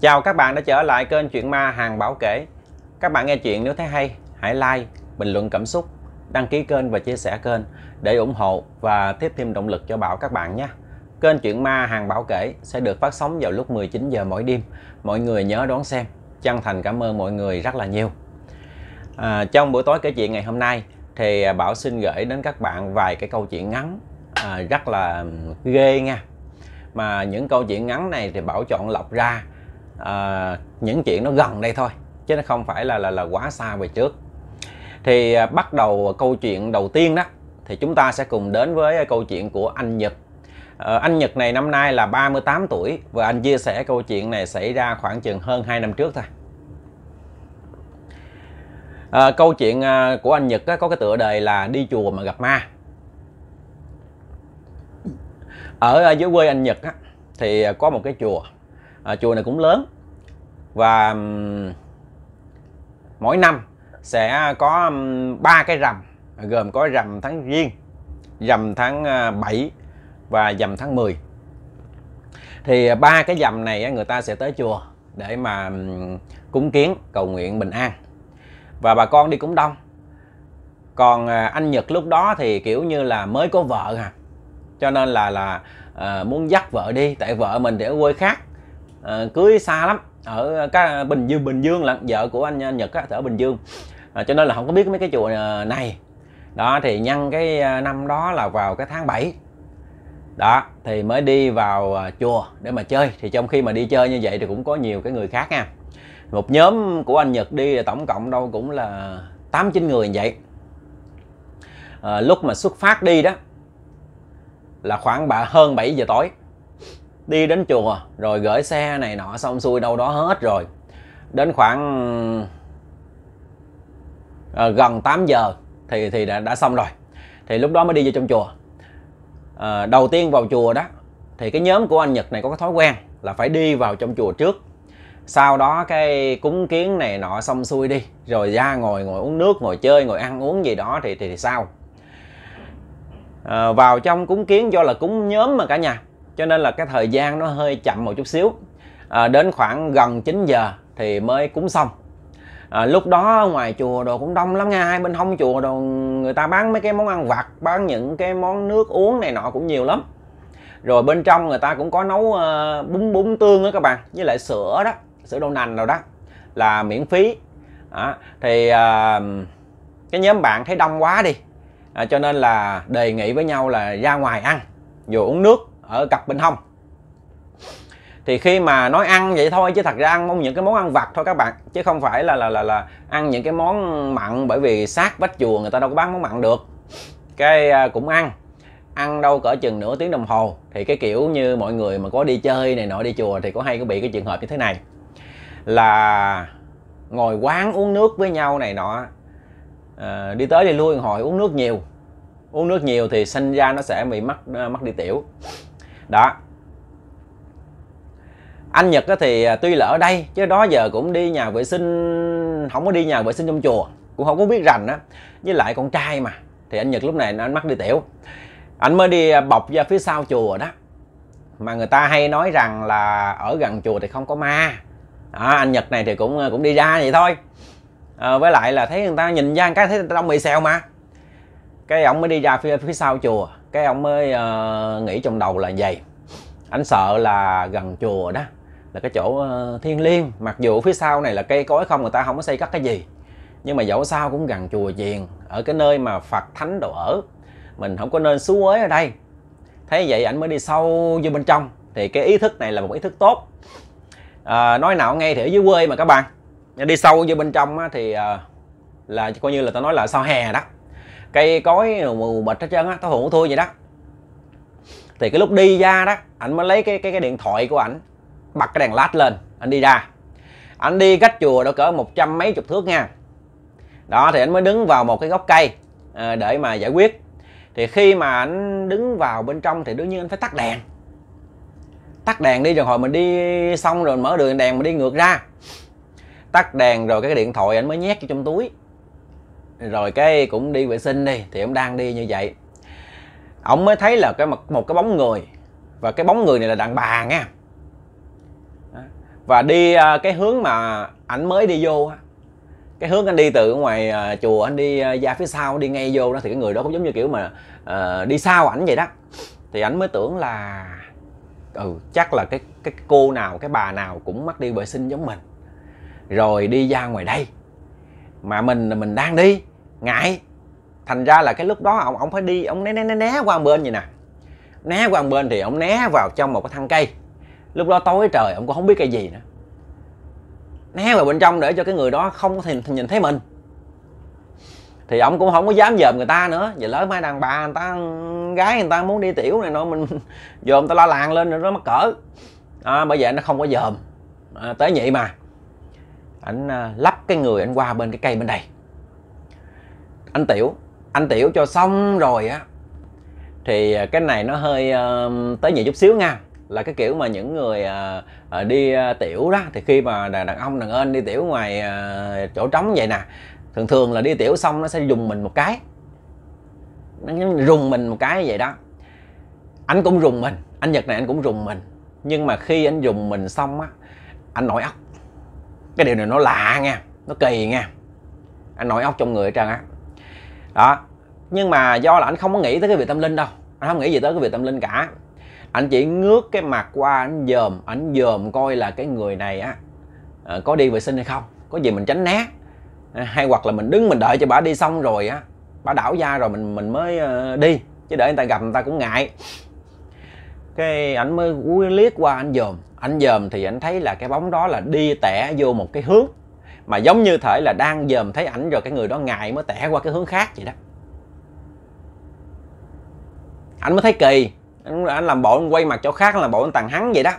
Chào các bạn đã trở lại kênh Chuyện Ma Hàng Bảo Kể. Các bạn nghe chuyện nếu thấy hay, hãy like, bình luận cảm xúc, đăng ký kênh và chia sẻ kênh để ủng hộ và tiếp thêm động lực cho Bảo các bạn nhé. Kênh Chuyện Ma Hàng Bảo Kể sẽ được phát sóng vào lúc 19 giờ mỗi đêm. Mọi người nhớ đón xem. Chân thành cảm ơn mọi người rất là nhiều. À, trong buổi tối kể chuyện ngày hôm nay thì Bảo xin gửi đến các bạn vài cái câu chuyện ngắn à, rất là ghê nha. Mà những câu chuyện ngắn này thì Bảo chọn lọc ra uh, những chuyện nó gần đây thôi chứ nó không phải là là là quá xa về trước thì uh, bắt đầu câu chuyện đầu tiên đó thì chúng ta sẽ cùng đến với câu chuyện của anh Nhật uh, anh Nhật này năm nay là 38 tuổi và anh chia sẻ câu chuyện này xảy ra khoảng chừng hơn 2 năm trước thôi à, câu chuyện à, của anh Nhật có cái tựa đề là đi chùa mà gặp ma ở dưới quê anh Nhật á, thì có một cái chùa à, chùa này cũng lớn và um, mỗi năm sẽ có ba um, cái rằm gồm có rằm tháng giêng rằm tháng 7 à, và rằm tháng 10 thì à, ba cái dầm này người ta sẽ tới chùa để mà cúng kiến cầu nguyện bình an và bà con đi cũng đông còn à, anh Nhật lúc đó thì kiểu như là mới có vợ à cho nên là là muốn dắt vợ đi tại vợ mình để ở quê khác uh, cưới xa lắm ở các bình dương bình dương là vợ của anh nhật á, ở bình dương à, cho nên là không có biết mấy cái chùa ờ, này đó thì nhân cái năm đó là vào cái tháng 7 đó thì mới đi vào chùa để mà chơi thì trong khi mà đi chơi như vậy thì cũng có nhiều cái người khác nha một nhóm của anh Nhật đi là tổng cộng đâu cũng là tám chín người như vậy à, lúc mà xuất phát đi đó là khoảng bà hơn 7 giờ tối đi đến chùa rồi gửi xe này nọ xong xuôi đâu đó hết rồi đến khoảng à, gần 8 giờ thì thì đã, đã xong rồi thì lúc đó mới đi vô trong chùa à, đầu tiên vào chùa đó thì cái nhóm của anh Nhật này có cái thói quen là phải đi vào trong chùa trước sau đó cái cúng kiến này nọ xong xuôi đi rồi ra ngồi ngồi uống nước ngồi chơi ngồi ăn uống gì đó thì thì, thì sao à, ờ, vào trong cúng kiến do là cúng nhóm mà cả nhà cho nên là cái thời gian nó hơi chậm một chút xíu à, đến khoảng gần 9 giờ thì mới cúng xong à, lúc đó ngoài chùa đồ cũng đông lắm nha hai bên hông chùa đồ người ta bán mấy cái món ăn vặt bán những cái món nước uống này nọ cũng nhiều lắm rồi bên trong người ta cũng có nấu uh, bún bún tương đó các bạn với lại sữa đó sữa đậu nành rồi đó là miễn phí à, thì uh, cái nhóm bạn thấy đông quá đi à, cho nên là đề nghị với nhau là ra ngoài ăn vừa uống nước ở cặp bên hông thì khi mà nói ăn vậy thôi chứ thật ra ăn những cái món ăn vặt thôi các bạn chứ không phải là là là là ăn những cái món mặn bởi vì sát vách chùa người ta đâu có bán món mặn được cái à, cũng ăn ăn đâu cỡ chừng nửa tiếng đồng hồ thì cái kiểu như mọi người mà có đi chơi này nọ đi chùa thì có hay có bị cái trường hợp như thế này là ngồi quán uống nước với nhau này nọ à, đi tới đi lui hồi uống nước nhiều uống nước nhiều thì sinh ra nó sẽ bị mắc à, mắc đi tiểu đó anh nhật thì à, tuy là ở đây chứ đó giờ cũng đi nhà vệ sinh không có đi nhà vệ sinh trong chùa cũng không có biết rành á với lại con trai mà thì anh nhật lúc này anh mắc đi tiểu anh mới đi à, bọc ra phía sau chùa đó mà người ta hay nói rằng là ở gần chùa thì không có ma à, anh nhật này thì cũng à, cũng đi ra vậy thôi à, với lại là thấy người ta nhìn ra cái thấy đông bị xèo mà cái ông mới đi ra phía phía sau chùa cái ông mới uh, nghĩ trong đầu là vậy anh sợ là gần chùa đó là cái chỗ uh, ờ, thiên liêng mặc dù phía sau này là cây cối không người ta không có xây cắt cái gì nhưng mà dẫu sao cũng gần chùa chiền ở cái nơi mà phật thánh đồ ở mình không có nên xú ới ở đây thế vậy ảnh mới đi sâu vô bên trong thì cái ý thức này là một ý thức tốt à, nói nào ngay thì ở dưới quê mà các bạn đi sâu vô bên trong á, thì à, là coi như là tao nói là sau hè đó cây cối mù bịch hết trơn á tối hùng thua vậy đó thì cái lúc đi ra đó anh mới lấy cái cái cái điện thoại của ảnh bật cái đèn lát lên anh đi ra anh đi cách chùa đó cỡ một trăm mấy chục thước nha đó thì anh mới đứng vào một cái gốc cây à, để mà giải quyết thì khi mà anh đứng vào bên trong thì đương nhiên anh phải tắt đèn tắt đèn đi rồi hồi mình đi xong rồi mở đường đèn mình đi ngược ra tắt đèn rồi cái điện thoại anh mới nhét vô trong túi rồi cái cũng đi vệ sinh đi thì ông đang đi như vậy ông mới thấy là cái một, một cái bóng người và cái bóng người này là đàn bà nha và đi à, cái hướng mà ảnh mới đi vô cái hướng anh đi từ ngoài à, chùa anh đi à, ra phía sau đi ngay vô đó thì cái người đó cũng giống như kiểu mà uh, đi sau ảnh vậy đó thì ảnh mới tưởng là ừ chắc là cái cái cô nào cái bà nào cũng mắc đi vệ sinh giống mình rồi đi ra ngoài đây mà mình là mình đang đi ngại thành ra là cái lúc đó ông ông phải đi ông né né né né qua bên vậy nè né qua bên thì ông né vào trong một cái thân cây lúc đó tối trời ông cũng không biết cây gì nữa né vào bên trong để cho cái người đó không thể nhìn thấy mình thì ông cũng không có dám dòm người ta nữa giờ lỡ mai đàn bà người ta gái người ta muốn đi tiểu này nọ mình dòm ta la làng lên rồi nó mắc cỡ à, bởi vậy nó không có dòm à, tới nhị mà ảnh à, lắp cái người anh qua bên cái cây bên đây anh tiểu anh tiểu cho xong rồi á thì à, cái này nó hơi uh, tới nhị chút xíu nha là cái kiểu mà những người uh, đi uh, tiểu đó thì khi mà đàn ông đàn ơn đi tiểu ngoài uh, chỗ trống vậy nè thường thường là đi tiểu xong nó sẽ dùng mình một cái nó rùng mình một cái vậy đó anh cũng rùng mình anh nhật này anh cũng rùng mình nhưng mà khi anh dùng mình xong á anh nổi ốc cái điều này nó lạ nha nó kỳ nha anh nổi ốc trong người hết trơn á đó nhưng mà do là anh không có nghĩ tới cái việc tâm linh đâu anh không nghĩ gì tới cái việc tâm linh cả anh chỉ ngước cái mặt qua anh dòm anh dòm coi là cái người này á ờ, có đi vệ sinh hay không có gì mình tránh né à, hay hoặc là mình đứng mình đợi cho bà đi xong rồi á bà đảo da rồi mình mình mới ờ, đi chứ để người ta gặp người ta cũng ngại cái ảnh mới liếc qua anh dòm anh dòm thì anh thấy là cái bóng đó là đi tẻ vô một cái hướng mà giống như thể là đang dòm thấy ảnh rồi cái người đó ngại mới tẻ qua cái hướng khác vậy đó ảnh mới thấy kỳ anh, làm bộ quay mặt chỗ khác là bộ anh tàn hắn vậy đó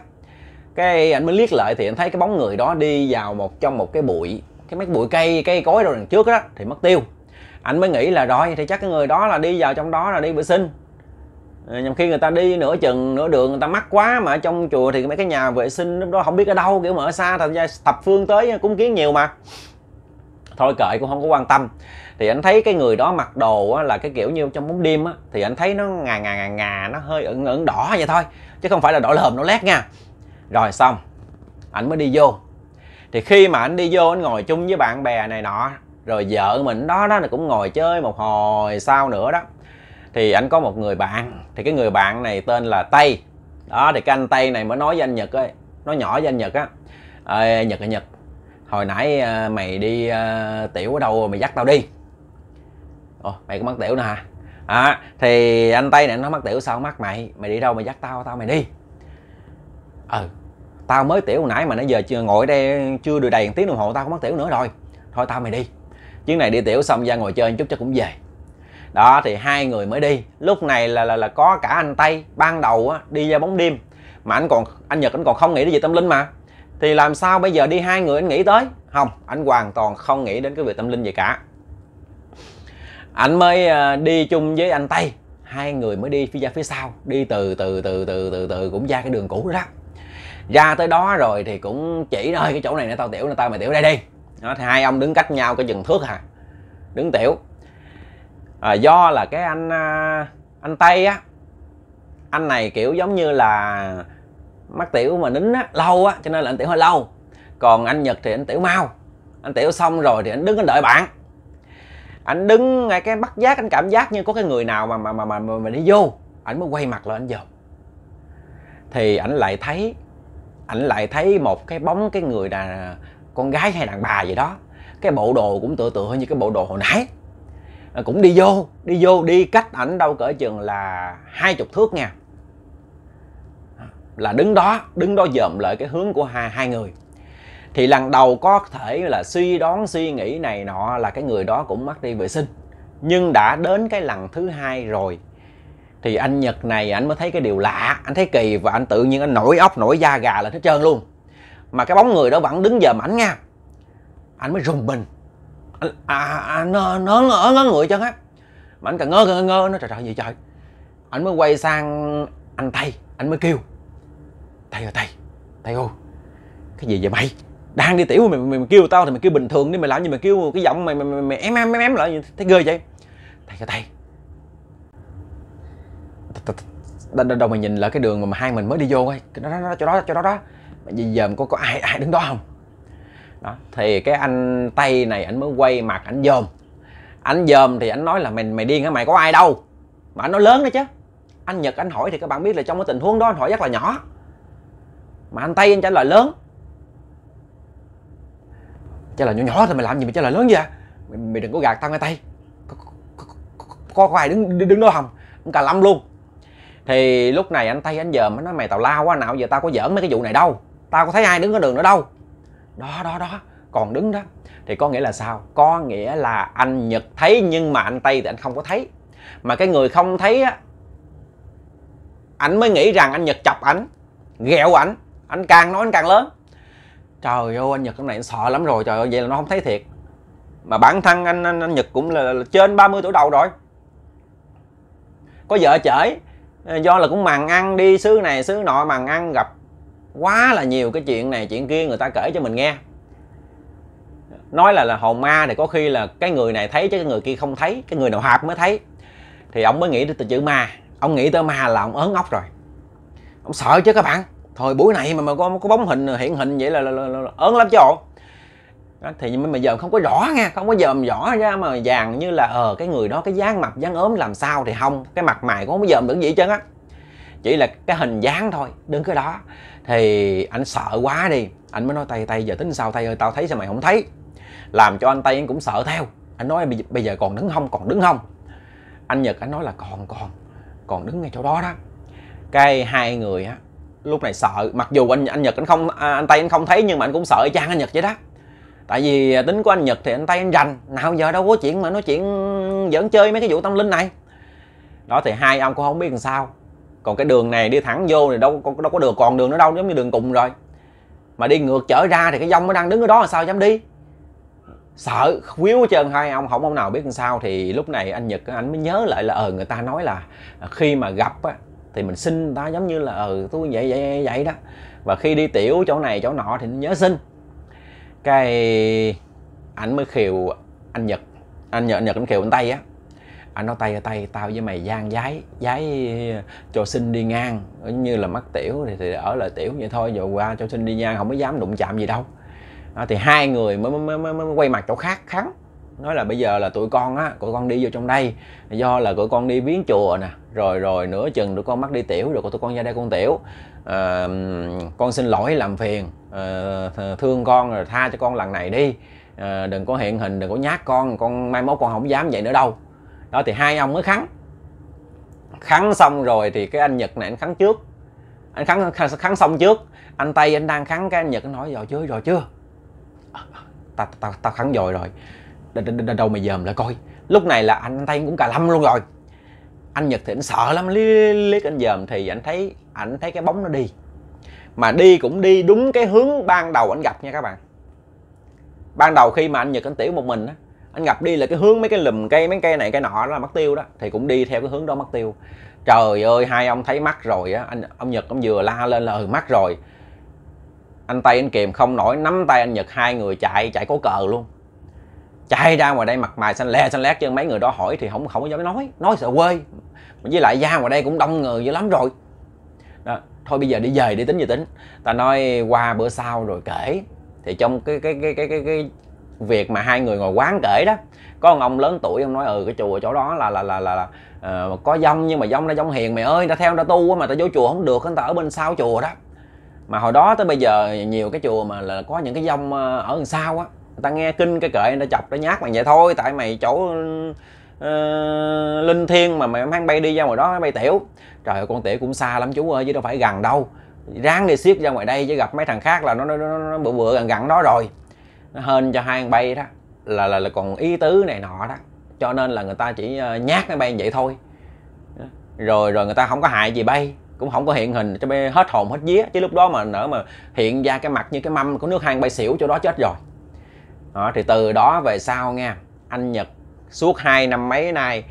cái ảnh mới liếc lại thì anh thấy cái bóng người đó đi vào một trong một cái bụi cái mấy bụi cây cây cối đâu đằng trước đó thì mất tiêu anh mới nghĩ là rồi thì chắc cái người đó là đi vào trong đó là đi vệ sinh Ờ, nhằm khi người ta đi nửa chừng nửa đường người ta mắc quá mà ở trong chùa thì mấy cái nhà vệ sinh lúc đó không biết ở đâu kiểu mà ở xa thành ra thập phương tới cúng kiến nhiều mà thôi kệ cũng không có quan tâm thì anh thấy cái người đó mặc đồ á, là cái kiểu như trong bóng đêm á, thì anh thấy nó ngà ngà ngà ngà nó hơi ửng ửng đỏ vậy thôi chứ không phải là đỏ lờm đỏ lét nha rồi xong ảnh mới đi vô thì khi mà anh đi vô anh ngồi chung với bạn bè này nọ rồi vợ mình đó đó là cũng ngồi chơi một hồi sau nữa đó thì anh có một người bạn thì cái người bạn này tên là tây đó thì cái anh tây này mới nói với anh nhật ấy nói nhỏ với anh nhật á ờ, à, nhật là nhật hồi nãy ờ, mày đi ờ, tiểu ở đâu mày dắt tao đi ồ mày có mắc tiểu nữa hả à, thì anh tây này nó mắc tiểu sao mắc mày mày đi đâu mày dắt tao tao mày đi ừ tao mới tiểu hồi nãy mà nãy giờ chưa ngồi đây chưa được đầy tiếng đồng hồ tao có mắc tiểu nữa rồi thôi tao mày đi chuyến này đi tiểu xong ra ngồi chơi chút chắc cũng về đó thì hai người mới đi lúc này là là, là có cả anh tây ban đầu á, đi ra bóng đêm mà anh còn anh nhật anh còn không nghĩ đến gì tâm linh mà thì làm sao bây giờ đi hai người anh nghĩ tới không anh hoàn toàn không nghĩ đến cái việc tâm linh gì cả anh mới ờ, đi chung với anh tây hai người mới đi phía ra phía sau đi từ từ từ từ từ từ cũng ra cái đường cũ đó ra tới đó rồi thì cũng chỉ nơi cái chỗ này nè tao tiểu nè tao mày tiểu đây đi đó, thì hai ông đứng cách nhau cái chừng thước hà đứng tiểu à, do là cái anh à, anh tây á anh này kiểu giống như là mắc tiểu mà nín á lâu á cho nên là anh tiểu hơi lâu còn anh nhật thì anh tiểu mau anh tiểu xong rồi thì anh đứng anh đợi bạn anh đứng ngay cái bắt giác anh cảm giác như có cái người nào mà mà mà mà, mà, mà đi vô anh mới quay mặt lại anh dòm thì anh lại thấy anh lại thấy một cái bóng cái người là con gái hay đàn bà gì đó cái bộ đồ cũng tựa tựa như cái bộ đồ hồi nãy À, cũng đi vô đi vô đi cách ảnh đâu cỡ chừng là hai chục thước nha là đứng đó đứng đó dòm lại cái hướng của hai hai người thì lần đầu có thể là suy đoán suy nghĩ này nọ là cái người đó cũng mất đi vệ sinh nhưng đã đến cái lần thứ hai rồi thì anh nhật này anh mới thấy cái điều lạ anh thấy kỳ và anh tự nhiên anh nổi ốc nổi da gà lên hết trơn luôn mà cái bóng người đó vẫn đứng dòm ảnh nha anh mới rùng mình anh, à, à, à nó nó ngỡ ngỡ người chân á mà anh càng ngơ càng ngơ nó trời trời gì trời anh mới quay sang anh thầy anh mới kêu thầy ơi thầy thầy ô cái gì vậy mày đang đi tiểu mày, mày, mày kêu tao thì mày kêu bình thường đi mày làm gì mày kêu cái giọng mày mày, mày, mày em em em em lại thấy ghê vậy thầy cho thầy đâu mày nhìn lại cái đường mà hai mình mới đi vô ấy cái đó đó, đó chỗ đó chỗ đó đó bây giờ có có ai ai đứng đó không đó thì cái anh tây này anh mới quay mặt anh dòm anh dòm thì anh nói là mày mày điên hả mày có ai đâu mà anh nói lớn đó chứ anh nhật anh hỏi thì các bạn biết là trong cái tình huống đó anh hỏi rất là nhỏ mà anh tây anh trả lời lớn trả lời nhỏ nhỏ thì mày làm gì mày trả lời lớn vậy mày, mày đừng có gạt tao ngay tay có, có, có, có, có ai đứng đứng đó không ông cà lâm luôn thì lúc này anh tây anh dòm anh nói mày tào lao quá nào giờ tao có giỡn mấy cái vụ này đâu tao có thấy ai đứng ở đường nữa đâu đó đó đó còn đứng đó thì có nghĩa là sao có nghĩa là anh nhật thấy nhưng mà anh tây thì anh không có thấy mà cái người không thấy á anh mới nghĩ rằng anh nhật chọc ảnh ghẹo ảnh anh càng nói anh càng lớn trời ơi anh nhật hôm nay anh sợ lắm rồi trời ơi vậy là nó không thấy thiệt mà bản thân anh, anh, anh nhật cũng là, là trên 30 tuổi đầu rồi có vợ chởi do là cũng màng ăn đi xứ này xứ nọ màng ăn gặp quá là nhiều cái chuyện này chuyện kia người ta kể cho mình nghe nói là là hồn ma thì có khi là cái người này thấy chứ cái người kia không thấy cái người nào hợp mới thấy thì ông mới nghĩ tới chữ ma ông nghĩ tới ma là ông ớn ốc rồi ông sợ chứ các bạn thôi buổi này mà mà có có bóng hình hiện hình vậy là, là, là, là ớn lắm chứ ổn thì nhưng mà giờ không có rõ nha không có dòm rõ ra mà vàng như là ờ cái người đó cái dáng mặt dáng ốm làm sao thì không cái mặt mày cũng không có dòm được gì hết trơn á chỉ là cái hình dáng thôi đừng cái đó thì anh sợ quá đi anh mới nói tay tay giờ tính sao tay ơi tao thấy sao mày không thấy làm cho anh tay anh cũng sợ theo anh nói bây giờ còn đứng không còn đứng không anh nhật anh nói là còn còn còn đứng ngay chỗ đó đó cái hai người á lúc này sợ mặc dù anh anh nhật anh không à, anh tay anh không thấy nhưng mà anh cũng sợ chăng anh nhật vậy đó tại vì à, tính của anh nhật thì anh tay anh rành nào giờ đâu có chuyện mà nói chuyện giỡn chơi mấy cái vụ tâm linh này đó thì hai ông cũng không biết làm sao còn cái đường này đi thẳng vô thì đâu có đâu có đường còn đường nữa đâu giống như đường cùng rồi mà đi ngược trở ra thì cái dông nó đang đứng ở đó là sao dám đi sợ khíu trơn hai ông không ông nào biết làm sao thì lúc này anh nhật anh mới nhớ lại là ờ người ta nói là khi mà gặp á thì mình xin người ta giống như là ờ tôi vậy vậy vậy đó và khi đi tiểu chỗ này chỗ nọ thì nhớ xin cái ảnh mới khiều anh nhật anh nhật anh nhật anh khiều anh tây á anh nói tay ở tay tao với mày gian giấy giấy ờ, cho sinh đi ngang như là mắc tiểu thì, thì ở lại tiểu vậy thôi rồi qua cho sinh đi ngang không có dám đụng chạm gì đâu à, thì hai người mới, mới, mới, mới quay mặt chỗ khác khắn nói là bây giờ là tụi con á tụi con đi vô trong đây do là tụi con đi viếng chùa nè rồi rồi nửa chừng tụi con mắc đi tiểu rồi tụi con ra đây con tiểu à, con xin lỗi làm phiền à, thương con rồi tha cho con lần này đi à, đừng có hiện hình đừng có nhát con con mai mốt con không dám vậy nữa đâu đó thì hai ông mới khắn khắn xong rồi thì cái anh nhật này anh khắn trước anh khắn khắn xong trước anh tây anh đang khắn cái anh nhật anh nói rồi chưa rồi chưa tao tao tao khắn rồi rồi đâu mày dòm lại coi lúc này là anh tây cũng cà lâm luôn rồi anh nhật thì anh sợ lắm liếc liếc anh dòm thì anh thấy anh thấy cái bóng nó đi mà đi cũng đi đúng cái hướng ban đầu anh gặp nha các bạn ban đầu khi mà anh nhật anh tiểu một mình á anh gặp đi là cái hướng mấy cái lùm cây mấy cây này cây nọ đó là mất tiêu đó thì cũng đi theo cái hướng đó mất tiêu trời ơi hai ông thấy mắc rồi á anh ông nhật ông vừa la lên là ừ mắc rồi anh tây anh kiềm không nổi nắm tay anh nhật hai người chạy chạy cố cờ luôn chạy ra ngoài đây mặt mày xanh le xanh lét chứ mấy người đó hỏi thì không không có dám nói nói sợ quê với lại ra ngoài đây cũng đông người dữ lắm rồi đó. thôi bây giờ đi về đi tính gì tính ta nói qua bữa sau rồi kể thì trong cái cái cái cái cái, cái việc mà hai người ngồi quán kể đó có ông ông lớn tuổi ông nói ừ cái chùa chỗ đó là là là là, là uh, có dông nhưng mà dông nó dông hiền mày ơi ta theo ta tu mà ta vô chùa không được ta ở bên sau chùa đó mà hồi đó tới bây giờ nhiều cái chùa mà là có những cái dông ờ, ở đằng sau á người ta nghe kinh cái kệ người ta chọc nó nhát mày vậy thôi tại mày chỗ Uh, linh thiêng mà mày mang bay đi ra ngoài đó bay tiểu trời ơi con tiểu cũng xa lắm chú ơi chứ đâu phải gần đâu ráng đi xiết ra ngoài đây chứ gặp mấy thằng khác là nó nó, nó, nó bự bự gần gần đó rồi nó hên cho hai bay đó là, là là còn ý tứ này nọ đó cho nên là người ta chỉ ờ, nhát cái bay vậy thôi rồi rồi người ta không có hại gì bay cũng không có hiện hình cho bay hết hồn hết vía chứ lúc đó mà nở mà hiện ra cái mặt như cái mâm của nước hang bay xỉu cho đó chết rồi đó, thì từ đó về sau nha anh nhật suốt hai năm mấy nay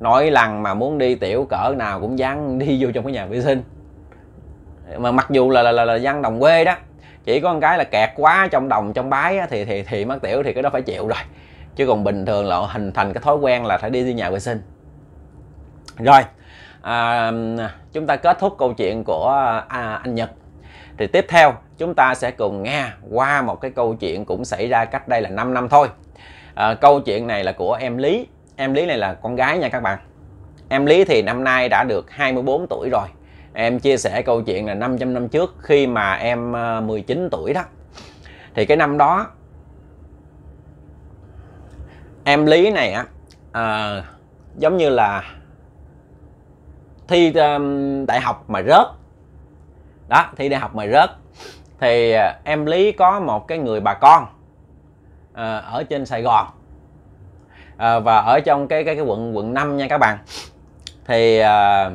nói lần mà muốn đi tiểu cỡ nào cũng dán đi vô trong cái nhà vệ sinh mà mặc dù là là là, là dân đồng quê đó chỉ có một cái là kẹt quá trong đồng trong bái thì thì thì mất tiểu thì cái đó phải chịu rồi chứ còn bình thường là hình thành cái thói quen là phải đi đi nhà vệ sinh rồi à, chúng ta kết thúc câu chuyện của à, anh Nhật thì tiếp theo chúng ta sẽ cùng nghe qua một cái câu chuyện cũng xảy ra cách đây là 5 năm thôi à, câu chuyện này là của em Lý em Lý này là con gái nha các bạn em Lý thì năm nay đã được 24 tuổi rồi em chia sẻ câu chuyện là 500 năm trước khi mà em 19 ờ, tuổi đó thì cái năm đó em lý này á à, giống như là thi ờ, đại học mà rớt đó thi đại học mà rớt thì em lý có một cái người bà con à, ở trên sài gòn à, và ở trong cái cái cái quận quận 5 nha các bạn thì à,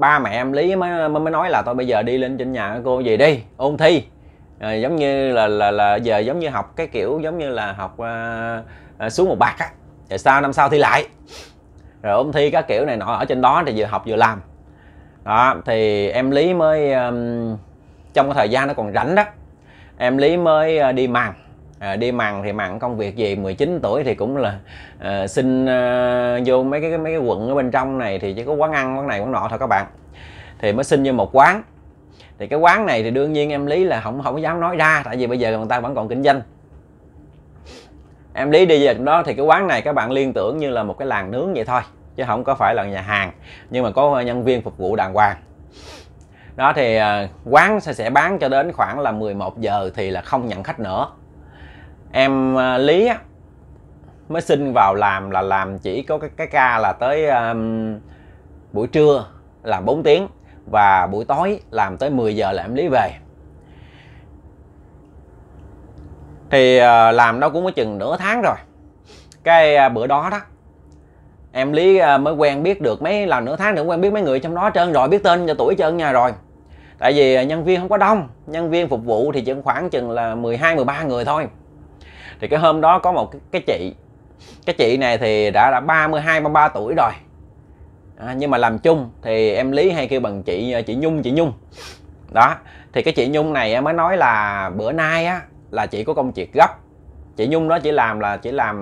ba mẹ em lý mới mới nói là tôi bây giờ đi lên trên nhà cô về đi ôn thi à, giống như là là là giờ giống như học cái kiểu giống như là học à, à, xuống một bạc á rồi sau năm sau thi lại rồi ôn thi các kiểu này nọ ở trên đó thì vừa học vừa làm đó thì em lý mới um, trong cái thời gian nó còn rảnh đó em lý mới đi màng à, đi mằn thì mặn công việc gì 19 tuổi thì cũng là à, xin à, vô mấy cái mấy cái quận ở bên trong này thì chỉ có quán ăn quán này quán nọ thôi các bạn thì mới xin vô một quán thì cái quán này thì đương nhiên em lý là không không dám nói ra tại vì bây giờ người ta vẫn còn kinh doanh em lý đi về đó thì cái quán này các bạn liên tưởng như là một cái làng nướng vậy thôi chứ không có phải là nhà hàng nhưng mà có nhân viên phục vụ đàng hoàng đó thì à, quán sẽ, sẽ bán cho đến khoảng là 11 giờ thì là không nhận khách nữa em à, lý á mới xin vào làm là làm chỉ có cái, cái ca là tới um, buổi trưa làm 4 tiếng và buổi tối làm tới 10 giờ là em lý về thì uh, làm đâu cũng có chừng nửa tháng rồi cái uh, bữa đó đó em lý uh, mới quen biết được mấy làm nửa tháng nữa quen biết mấy người trong đó trơn rồi biết tên và tuổi trơn nhà rồi tại vì nhân viên không có đông nhân viên phục vụ thì chừng khoảng chừng là 12 13 người thôi thì cái hôm đó có một cái, cái chị cái chị này thì đã đã 32 33 tuổi rồi à, nhưng mà làm chung thì em Lý hay kêu bằng chị ờ, chị Nhung chị Nhung đó thì cái chị Nhung này mới nói là bữa nay á là chị có công việc gấp chị Nhung đó chỉ làm là chỉ làm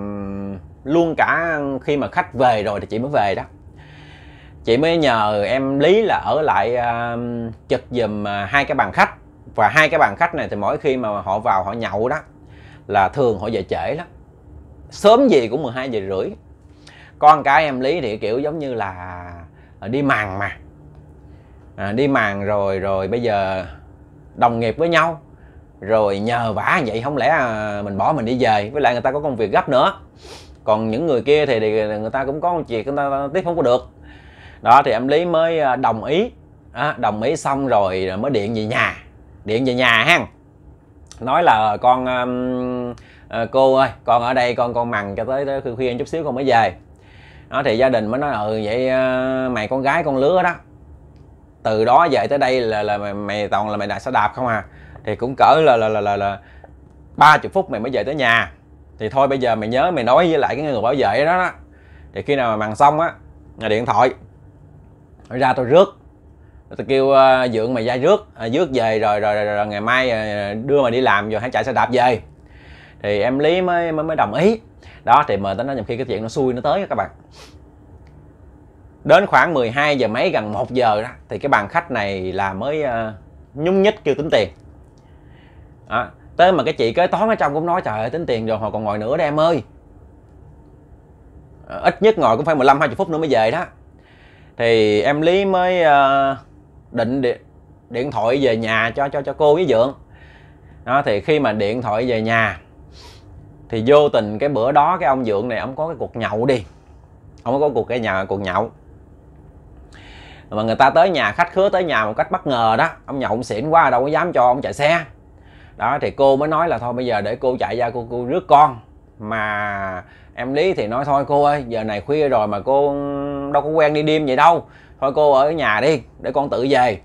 luôn cả khi mà khách về rồi thì chị mới về đó chị mới nhờ em lý là ở lại uh, chật giùm ờ, hai cái bàn khách và hai cái bàn khách này thì mỗi khi mà họ vào họ nhậu đó là thường họ về trễ lắm sớm gì cũng 12 giờ rưỡi con cái em lý thì kiểu giống như là à, đi màng mà à, đi màng rồi rồi bây giờ đồng nghiệp với nhau rồi nhờ vả vậy không lẽ à, mình bỏ mình đi về với lại người ta có công việc gấp nữa còn những người kia thì, người ta cũng có một việc người ta tiếp không có được đó thì em lý mới đồng ý à, đồng ý xong rồi mới điện về nhà điện về nhà hăng nói là con um, uh, cô ơi con ở đây con con mằn cho tới, tới khuya chút xíu con mới về nó thì gia đình mới nói ừ vậy uh, mày con gái con lứa đó từ đó về tới đây là là mày, mày toàn là mày đạp xe đạp không à thì cũng cỡ là là là là, là 30 phút mày mới về tới nhà thì thôi bây giờ mày nhớ mày nói với lại cái người bảo vệ đó, đó. thì khi nào mà mằn xong á là điện thoại ra tôi rước tôi kêu uh, dượng mày dai rước à, rước về rồi rồi, rồi, rồi ngày mai uh, đưa mày đi làm rồi hãy chạy xe đạp về thì em lý mới mới, mới đồng ý đó thì mà tính nói nhầm khi cái chuyện nó xui nó tới các bạn đến khoảng 12 giờ mấy gần 1 giờ đó thì cái bàn khách này là mới uh, nhúng nhích kêu tính tiền à, tới mà cái chị kế toán ở trong cũng nói trời ơi tính tiền rồi hồi còn ngồi nữa đây em ơi à, ít nhất ngồi cũng phải 15 20 phút nữa mới về đó thì em lý mới uh, định điện, điện thoại về nhà cho cho cho cô với dượng đó thì khi mà điện thoại về nhà thì vô tình cái bữa đó cái ông dượng này ông có cái cuộc nhậu đi ông có cuộc cái nhà cuộc nhậu mà người ta tới nhà khách khứa tới nhà một cách bất ngờ đó ông nhậu ông xỉn quá đâu có dám cho ông chạy xe đó thì cô mới nói là thôi bây giờ để cô chạy ra cô cô rước con mà em lý thì nói thôi cô ơi giờ này khuya rồi mà cô đâu có quen đi đêm vậy đâu thôi cô ở nhà đi để con tự về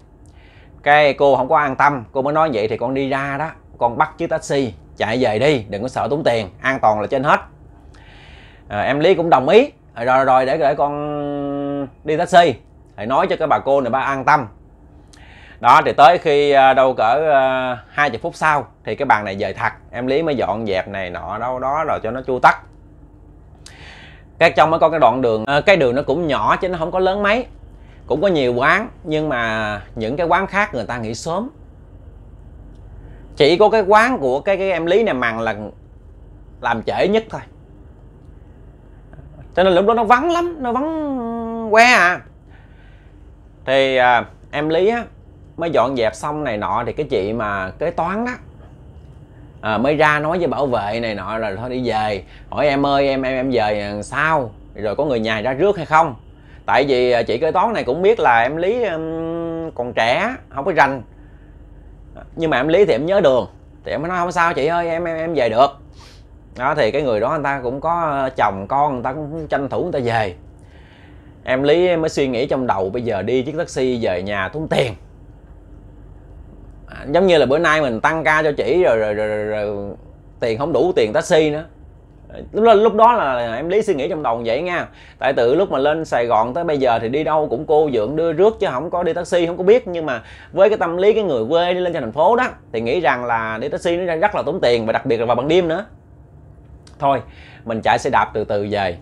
cái cô không có an tâm cô mới nói vậy thì con đi ra đó con bắt chiếc taxi chạy về đi đừng có sợ tốn tiền an toàn là trên hết à, em lý cũng đồng ý à, rồi rồi, để để con đi taxi hãy nói cho cái bà cô này bà an tâm đó thì tới khi à, đâu cỡ à, hai chục phút sau thì cái bàn này dời thật em lý mới dọn dẹp này nọ đâu đó rồi cho nó chu tắt cái trong mới có cái đoạn đường cái đường nó cũng nhỏ chứ nó không có lớn mấy cũng có nhiều quán nhưng mà những cái quán khác người ta nghỉ sớm chỉ có cái quán của cái, cái em lý này mằng là làm trễ nhất thôi cho nên lúc đó nó vắng lắm nó vắng que à thì à, em lý á mới dọn dẹp xong này nọ thì cái chị mà kế toán đó à, mới ra nói với bảo vệ này nọ rồi thôi đi về hỏi em ơi em em em về sao rồi có người nhà ra rước hay không tại vì à, chị kế toán này cũng biết là em lý còn trẻ không có rành nhưng mà em lý thì em nhớ đường thì em mới nói không sao chị ơi em em em về được đó thì cái người đó anh ta cũng có chồng con người ta cũng tranh thủ người ta về em lý em mới suy nghĩ trong đầu bây giờ đi chiếc taxi về nhà tốn tiền à, giống như là bữa nay mình tăng ca cho chị rồi rồi, rồi, rồi, rồi tiền không đủ tiền taxi nữa lúc đó, lúc đó là em lý suy nghĩ trong đầu vậy nha tại từ lúc mà lên sài gòn tới bây giờ thì đi đâu cũng cô dưỡng đưa rước chứ không có đi taxi không có biết nhưng mà với cái tâm lý cái người quê đi lên cho thành phố đó thì nghĩ rằng là đi taxi nó rất là tốn tiền và đặc biệt là vào ban đêm nữa thôi mình chạy xe đạp từ từ về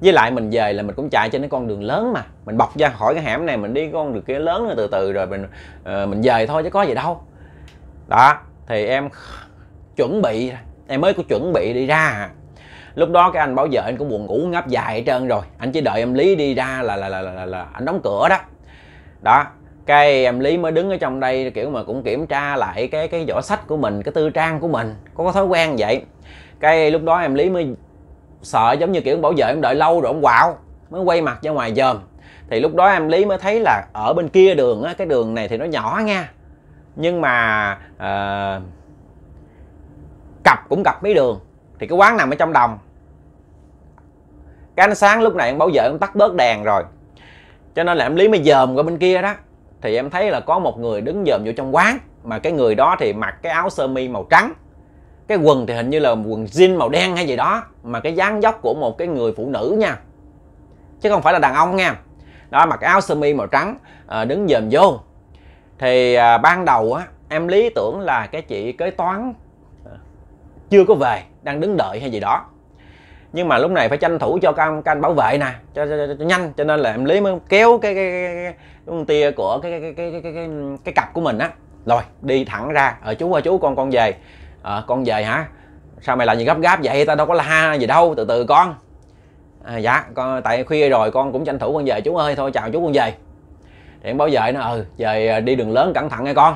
với lại mình về là mình cũng chạy trên cái con đường lớn mà mình bọc ra khỏi cái hẻm này mình đi con đường kia lớn rồi từ từ rồi mình uh, mình về thôi chứ có gì đâu đó thì em chuẩn bị em mới có chuẩn bị đi ra à. lúc đó cái anh bảo vệ anh cũng buồn ngủ ngáp dài hết trơn rồi anh chỉ đợi em lý đi ra là là là là, là, là anh đóng cửa đó đó cái em lý mới đứng ở trong đây kiểu mà cũng kiểm tra lại cái cái vỏ sách của mình cái tư trang của mình có, có thói quen vậy cái lúc đó em lý mới sợ giống như kiểu bảo vệ em đợi lâu rồi ông quạo mới quay mặt ra ngoài dòm thì lúc đó em lý mới thấy là ở bên kia đường á cái đường này thì nó nhỏ nha nhưng mà uh, cặp cũng gặp mấy đường thì cái quán nằm ở trong đồng cái ánh sáng lúc này em bảo vệ em tắt bớt đèn rồi cho nên là em lý mới dòm qua bên kia đó thì em thấy là có một người đứng dòm vô trong quán mà cái người đó thì mặc cái áo sơ mi màu trắng cái quần thì hình như là quần jean màu đen hay gì đó mà cái dáng dấp của một cái người phụ nữ nha chứ không phải là đàn ông nha đó mặc áo sơ mi màu trắng à, đứng dòm vô thì à, ban đầu á em lý tưởng là cái chị kế toán chưa có về đang đứng đợi hay gì đó nhưng mà lúc này phải tranh thủ cho các anh, các anh bảo vệ nè cho, cho, cho, cho nhanh cho nên là em lý mới kéo cái cái, cái, cái tia của cái cái, cái cái cái cái cái cặp của mình á rồi đi thẳng ra ở ờ, chú ơi chú con con về à, con về hả sao mày lại gì gấp gáp vậy tao đâu có la gì đâu từ từ con à, dạ con tại khuya rồi con cũng tranh thủ con về chú ơi thôi chào chú con về thì em bảo vệ nó ừ về à, đi đường lớn cẩn thận nghe con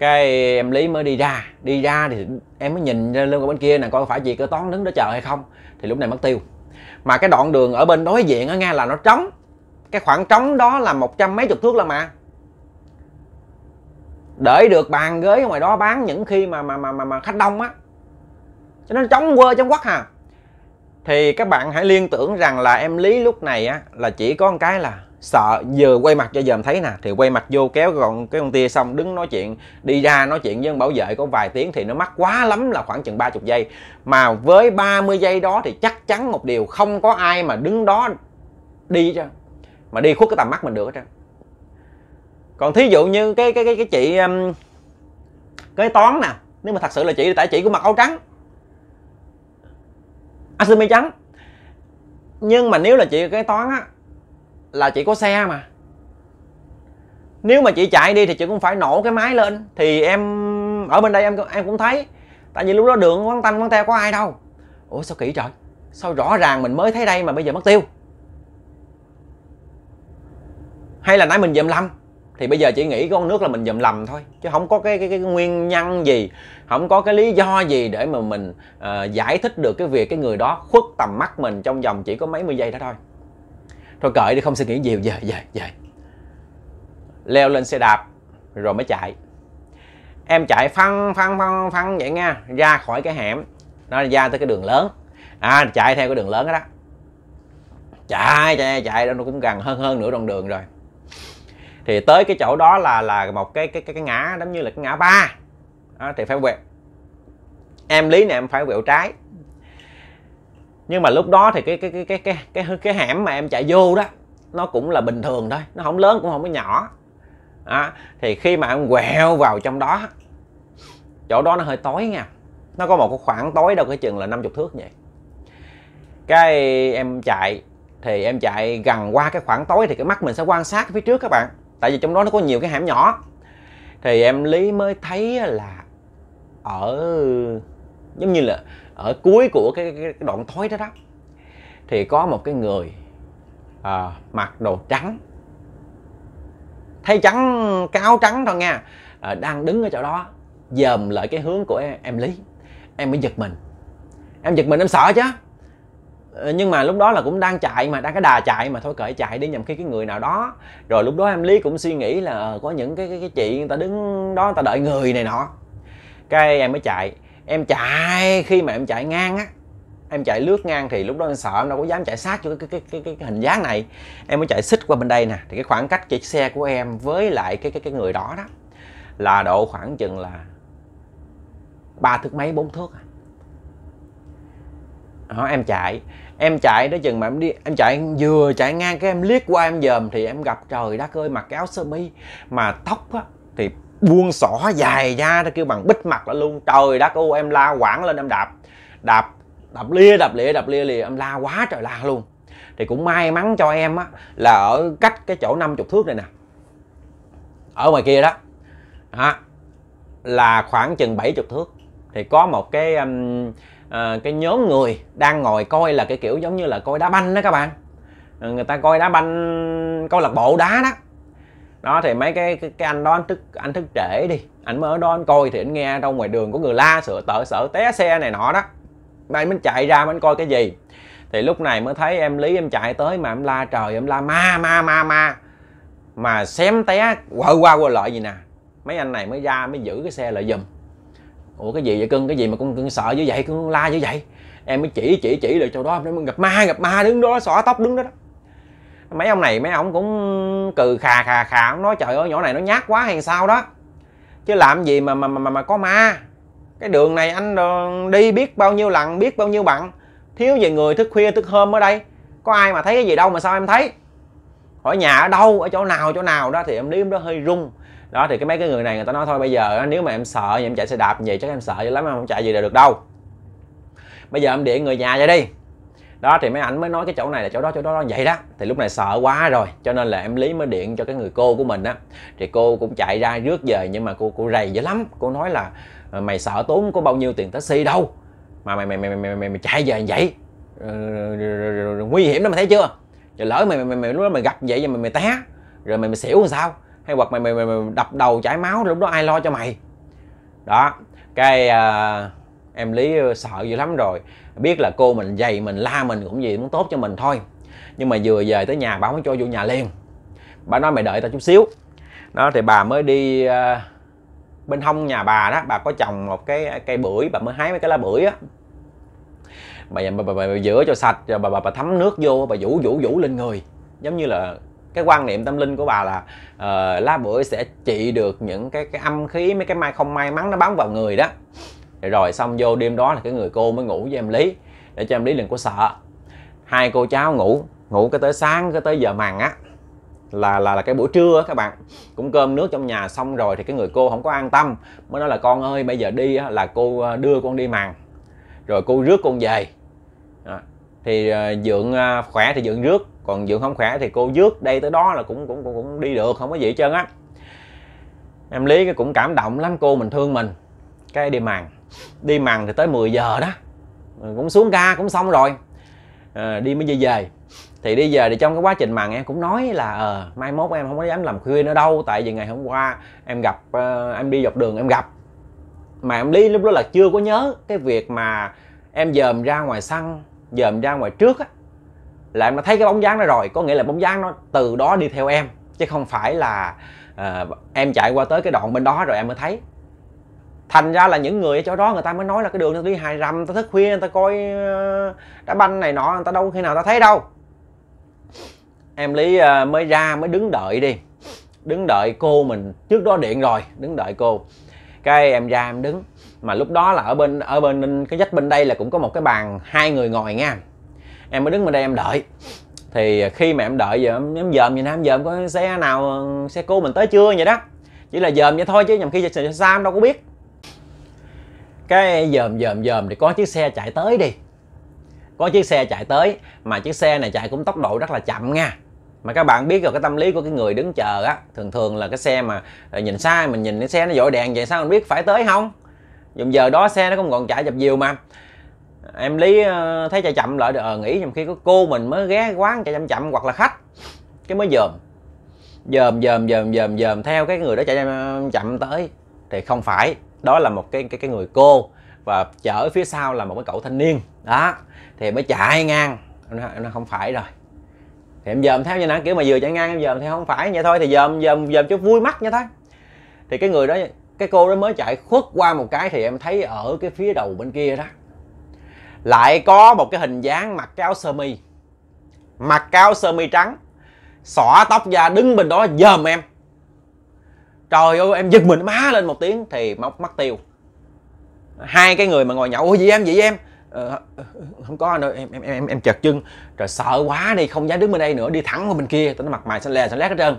cái em lý mới đi ra đi ra thì em mới nhìn ra qua bên kia nè coi phải chị cơ toán đứng đó chờ hay không thì lúc này mất tiêu mà cái đoạn đường ở bên đối diện ở nghe là nó trống cái khoảng trống đó là một trăm mấy chục thước là mà để được bàn ghế ngoài đó bán những khi mà mà mà mà, mà khách đông á cho nên trống quơ trống quắc hà thì các bạn hãy liên tưởng rằng là em lý lúc này á là chỉ có một cái là sợ vừa quay mặt cho dòm thấy nè thì quay mặt vô kéo còn cái con tia xong đứng nói chuyện đi ra nói chuyện với bảo vệ có vài tiếng thì nó mắc quá lắm là khoảng chừng 30 giây mà với 30 giây đó thì chắc chắn một điều không có ai mà đứng đó đi ra mà đi khuất cái tầm mắt mình được hết còn thí dụ như cái cái cái cái chị cái um, toán nè nếu mà thật sự là chị tại chị cũng mặc áo trắng asumi trắng nhưng mà nếu là chị cái toán á là chị có xe mà nếu mà chị chạy đi thì chị cũng phải nổ cái máy lên thì em ở bên đây em em cũng thấy tại vì lúc đó đường quán tanh quán te có ai đâu ủa sao kỹ trời sao rõ ràng mình mới thấy đây mà bây giờ mất tiêu hay là nãy mình dùm lầm thì bây giờ chị nghĩ con nước là mình dùm lầm thôi chứ không có cái, cái cái nguyên nhân gì không có cái lý do gì để mà mình uh, giải thích được cái việc cái người đó khuất tầm mắt mình trong vòng chỉ có mấy mươi giây đó thôi thôi cởi đi không suy nghĩ nhiều về về về leo lên xe đạp rồi mới chạy em chạy phăng phăng phăng phăng vậy nha ra khỏi cái hẻm nó ra tới cái đường lớn à chạy theo cái đường lớn đó, chạy chạy chạy đó nó cũng gần hơn hơn nửa đoạn đường rồi thì tới cái chỗ đó là là một cái cái cái, cái ngã giống như là cái ngã ba à, thì phải quẹo em lý này em phải quẹo trái nhưng mà lúc đó thì cái cái cái cái cái cái cái hẻm mà em chạy vô đó nó cũng là bình thường thôi nó không lớn cũng không có nhỏ à, thì khi mà em quẹo vào trong đó chỗ đó nó hơi tối nha nó có một cái khoảng tối đâu cái chừng là 50 thước vậy cái em chạy thì em chạy gần qua cái khoảng tối thì cái mắt mình sẽ quan sát phía trước các bạn tại vì trong đó nó có nhiều cái hẻm nhỏ thì em lý mới thấy là ở giống như là ở cuối của cái, cái đoạn thối đó đó thì có một cái người à, mặc đồ trắng thấy trắng cao trắng thôi nha à, đang đứng ở chỗ đó dòm lại cái hướng của em, em lý em mới giật mình em giật mình em sợ chứ ờ, nhưng mà lúc đó là cũng đang chạy mà đang cái đà chạy mà thôi cởi chạy đi nhầm khi cái người nào đó rồi lúc đó em lý cũng suy nghĩ là ờ, có những cái cái, cái chị người ta đứng đó người ta đợi người này nọ cái em mới chạy em chạy khi mà em chạy ngang á em chạy lướt ngang thì lúc đó em sợ em đâu có dám chạy sát cho cái cái cái cái, cái hình dáng này em mới chạy xích qua bên đây nè thì cái khoảng cách chiếc xe của em với lại cái cái cái người đó đó là độ khoảng chừng là ba thước mấy bốn thước à. đó, em chạy em chạy đó chừng mà em đi em chạy vừa chạy ngang cái em liếc qua em dòm thì em gặp trời đất ơi mặc cái áo sơ mi mà tóc á thì buông xỏ dài da nó kêu bằng bích mặt lại luôn trời đất ô em la quảng lên em đạp đạp đạp lia đạp lia đạp lia lìa em la quá trời la luôn thì cũng may mắn cho em á là ở cách cái chỗ 50 thước này nè ở ngoài kia đó, đó là khoảng chừng 70 thước thì có một cái um, uh, cái nhóm người đang ngồi coi là cái kiểu giống như là coi đá banh đó các bạn ờ, người ta coi đá banh câu lạc bộ đá đó đó thì mấy cái cái, cái anh đó anh thức anh thức trễ đi anh mới ở đó anh coi thì anh nghe trong ngoài đường có người la sửa tợ sợ té xe này nọ đó đây mình chạy ra mình coi cái gì thì lúc này mới thấy em lý em chạy tới mà em la trời em la ma ma ma ma mà xém té qua qua qua lợi gì nè mấy anh này mới ra mới giữ cái xe lại giùm ủa cái gì vậy cưng cái gì mà con cưng sợ như vậy cưng la như vậy em mới chỉ chỉ chỉ lại chỗ đó em mới gặp ma gặp ma đứng đó xỏ tóc đứng đó, đó mấy ông này mấy ông cũng cừ khà khà khà ông nói trời ơi nhỏ này nó nhát quá hay sao đó chứ làm gì mà mà mà mà có ma cái đường này anh ờ, đi biết bao nhiêu lần biết bao nhiêu bạn thiếu về người thức khuya thức hôm ở đây có ai mà thấy cái gì đâu mà sao em thấy hỏi nhà ở đâu ở chỗ nào chỗ nào đó thì em đi đó hơi rung đó thì cái mấy cái người này người ta nói thôi bây giờ nếu mà em sợ thì em chạy xe đạp vậy chắc em sợ dữ lắm em không chạy gì được đâu bây giờ em điện người nhà vậy đi đó thì mấy ảnh mới nói cái chỗ này là chỗ đó chỗ đó, đó vậy đó thì lúc này sợ quá rồi cho nên là em lý mới điện cho cái người cô của mình á thì cô cũng chạy ra rước về nhưng mà cô cô rầy dữ lắm cô nói là ờ, mày sợ tốn có bao nhiêu tiền taxi đâu mà mày mày mày mày mày, mày chạy về vậy ờ, nguy hiểm đó mày thấy chưa rồi lỡ mày mày mày lúc đó mày gặp vậy mà mày té rồi mày mày xỉu làm sao hay hoặc mày mày, mày mày đập đầu chảy máu lúc đó ai lo cho mày đó cái uh, em lý ờ, sợ dữ lắm rồi biết là cô mình dày mình la mình cũng gì muốn tốt cho mình thôi nhưng mà vừa về tới nhà bà không cho vô nhà liền bà nói mày đợi tao chút xíu đó thì bà mới đi ờ, bên hông nhà bà đó bà có trồng một cái ờ, cây bưởi bà mới hái mấy cái lá bưởi á bà, bà, bà, bà, bà rửa cho sạch rồi bà, bà, bà thấm nước vô bà vũ vũ vũ lên người giống như là cái quan niệm tâm linh của bà là uh, lá bưởi sẽ trị được những cái cái âm khí mấy cái mai không may mắn nó bám vào người đó để rồi xong vô đêm đó là cái người cô mới ngủ với em lý để cho em lý đừng có sợ hai cô cháu ngủ ngủ cái tới sáng cái tới giờ màng á là là là cái buổi trưa á các bạn cũng cơm nước trong nhà xong rồi thì cái người cô không có an tâm mới nói là con ơi bây giờ đi á, là cô ờ, đưa con đi màng rồi cô rước con về đó. thì ờ, dượng ờ, khỏe thì dượng rước còn dượng không khỏe thì cô rước đây tới đó là cũng cũng cũng, cũng đi được không có gì hết trơn á em lý cũng cảm động lắm cô mình thương mình cái đi màng đi mằn thì tới 10 giờ đó ừ, cũng xuống ca cũng xong rồi à, đi mới về về thì đi về thì trong cái quá trình mặn em cũng nói là ờ à, mai mốt em không có dám làm khuya nữa đâu tại vì ngày hôm qua em gặp uh, em đi dọc đường em gặp mà em đi lúc đó là chưa có nhớ cái việc mà em dòm ra ngoài sân dòm ra ngoài trước á là em đã thấy cái bóng dáng đó rồi có nghĩa là bóng dáng nó từ đó đi theo em chứ không phải là uh, em chạy qua tới cái đoạn bên đó rồi em mới thấy thành ra là những người ở chỗ đó người ta mới nói là cái đường nó đi hài rầm người ta thức khuya người ta coi ờ, đá banh này nọ người ta đâu khi nào ta thấy đâu em lý ờ, mới ra mới đứng đợi đi đứng đợi cô mình trước đó điện rồi đứng đợi cô cái em ra em đứng mà lúc đó là ở bên ở bên cái dách bên đây là cũng có một cái bàn hai người ngồi nha em mới đứng bên đây em đợi thì khi mà em đợi giờ em dòm vậy nè em dòm có xe nào xe cô mình tới chưa vậy đó chỉ là dòm vậy thôi chứ nhầm khi giờ em đâu có biết cái dòm dòm dòm thì có chiếc xe chạy tới đi có chiếc xe chạy tới mà chiếc xe này chạy cũng tốc độ rất là chậm nha mà các bạn biết rồi cái tâm lý của cái người đứng chờ á thường thường là cái xe mà ờ, nhìn xa mình nhìn cái xe nó dội đèn vậy sao mình biết phải tới không dùng giờ đó xe nó cũng còn chạy dập dìu mà em lý ờ, thấy chạy chậm lại ờ nghĩ trong khi có cô mình mới ghé quán chạy chậm chậm hoặc là khách cái mới dòm dòm dòm dòm dòm dòm theo cái người đó chạy chậm ờ, tới thì không phải đó là một cái cái cái người cô và chở phía sau là một cái cậu thanh niên đó thì mới chạy ngang nó nói, không phải rồi thì em dòm theo như nào kiểu mà vừa chạy ngang em dòm theo không phải vậy thôi thì dòm dòm dòm cho vui mắt như thế thì cái người đó cái cô đó mới chạy khuất qua một cái thì em thấy ở cái phía đầu bên kia đó lại có một cái hình dáng mặc cái áo sơ mi mặc cái áo sơ mi trắng xõa tóc ra đứng bên đó dòm em trời ơi em giật mình má lên một tiếng thì móc mắt tiêu hai cái người mà ngồi nhậu ôi gì em vậy em ờ, không có anh em em em em chật chân trời sợ quá đi không dám đứng bên đây nữa đi thẳng qua bên kia tao nó mặt mày xanh lè xanh lét hết trơn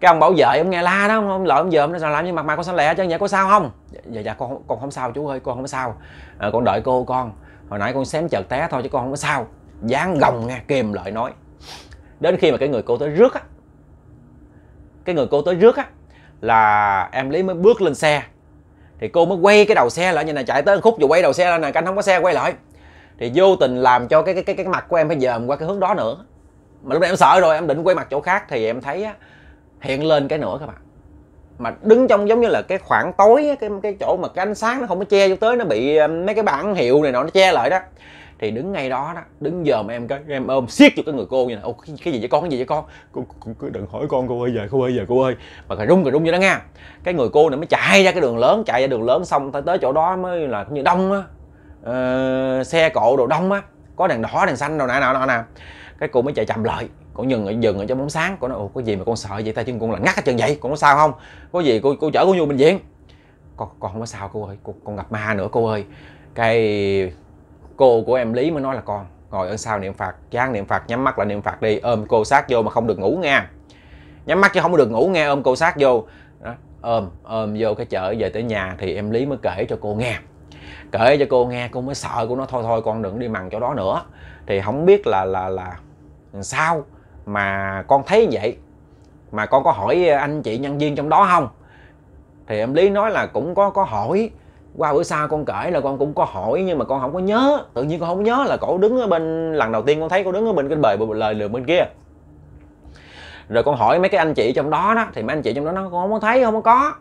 cái ông bảo vệ ông nghe la đó ông lợi ông dòm nó sao làm như mặt mày con xanh lè chứ vậy có sao không dạ dạ con con không sao chú ơi con không sao à, con đợi cô con hồi nãy con xém chợt té thôi chứ con không có sao dán gồng nghe kìm lợi nói đến khi mà cái người cô tới rước á cái người cô tới rước á là em lý mới bước lên xe thì cô mới quay cái đầu xe lại như này chạy tới khúc rồi quay đầu xe ra này canh không có xe quay lại thì vô tình làm cho cái cái cái, cái mặt của em phải dòm qua cái hướng đó nữa mà lúc này em sợ rồi em định quay mặt chỗ khác thì em thấy á, hiện lên cái nữa các bạn mà đứng trong giống như là cái khoảng tối á, cái cái chỗ mà cái ánh sáng nó không có che vô tới nó bị ờ, mấy cái bảng hiệu này nọ nó che lại đó thì đứng ngay đó đó đứng giờ mà em cái em ôm siết cho cái người cô như này ô cái, cái gì vậy con cái gì vậy con cô, cô, cô đừng hỏi con cô ơi về cô ơi về cô ơi mà cái rung cái rung như đó nha cái người cô này mới chạy ra cái đường lớn chạy ra đường lớn xong tới tới chỗ đó mới là cũng như đông á uh, xe cộ đồ đông á có đèn đỏ đèn xanh đồ nè nọ nọ nè cái cô mới chạy chậm lại cô dừng ở dừng ở trong bóng sáng cô nói ồ có gì mà con sợ vậy ta chứ con là ngắt hết chân vậy con có sao không có gì cô cô chở cô vô bệnh viện con con không có sao cô ơi con, con gặp ma nữa cô ơi cái cô của em lý mới nói là con ngồi ở sau niệm phật chán niệm phật nhắm mắt là niệm phật đi ôm cô sát vô mà không được ngủ nghe nhắm mắt chứ không được ngủ nghe ôm cô sát vô đó, ôm ôm vô cái chợ về tới nhà thì em lý mới kể cho cô nghe kể cho cô nghe cô mới sợ cô nói thôi thôi con đừng đi mằng chỗ đó nữa thì không biết là là là sao mà con thấy vậy mà con có hỏi anh chị nhân viên trong đó không thì em lý nói là cũng có có hỏi qua bữa sau con kể là con cũng có hỏi nhưng mà con không có nhớ tự nhiên con không nhớ là cổ đứng ở bên lần đầu tiên con thấy cô đứng ở bên cái bờ lời đường bên kia rồi con hỏi mấy cái anh chị trong đó đó thì mấy anh chị trong đó nó con không có thấy không có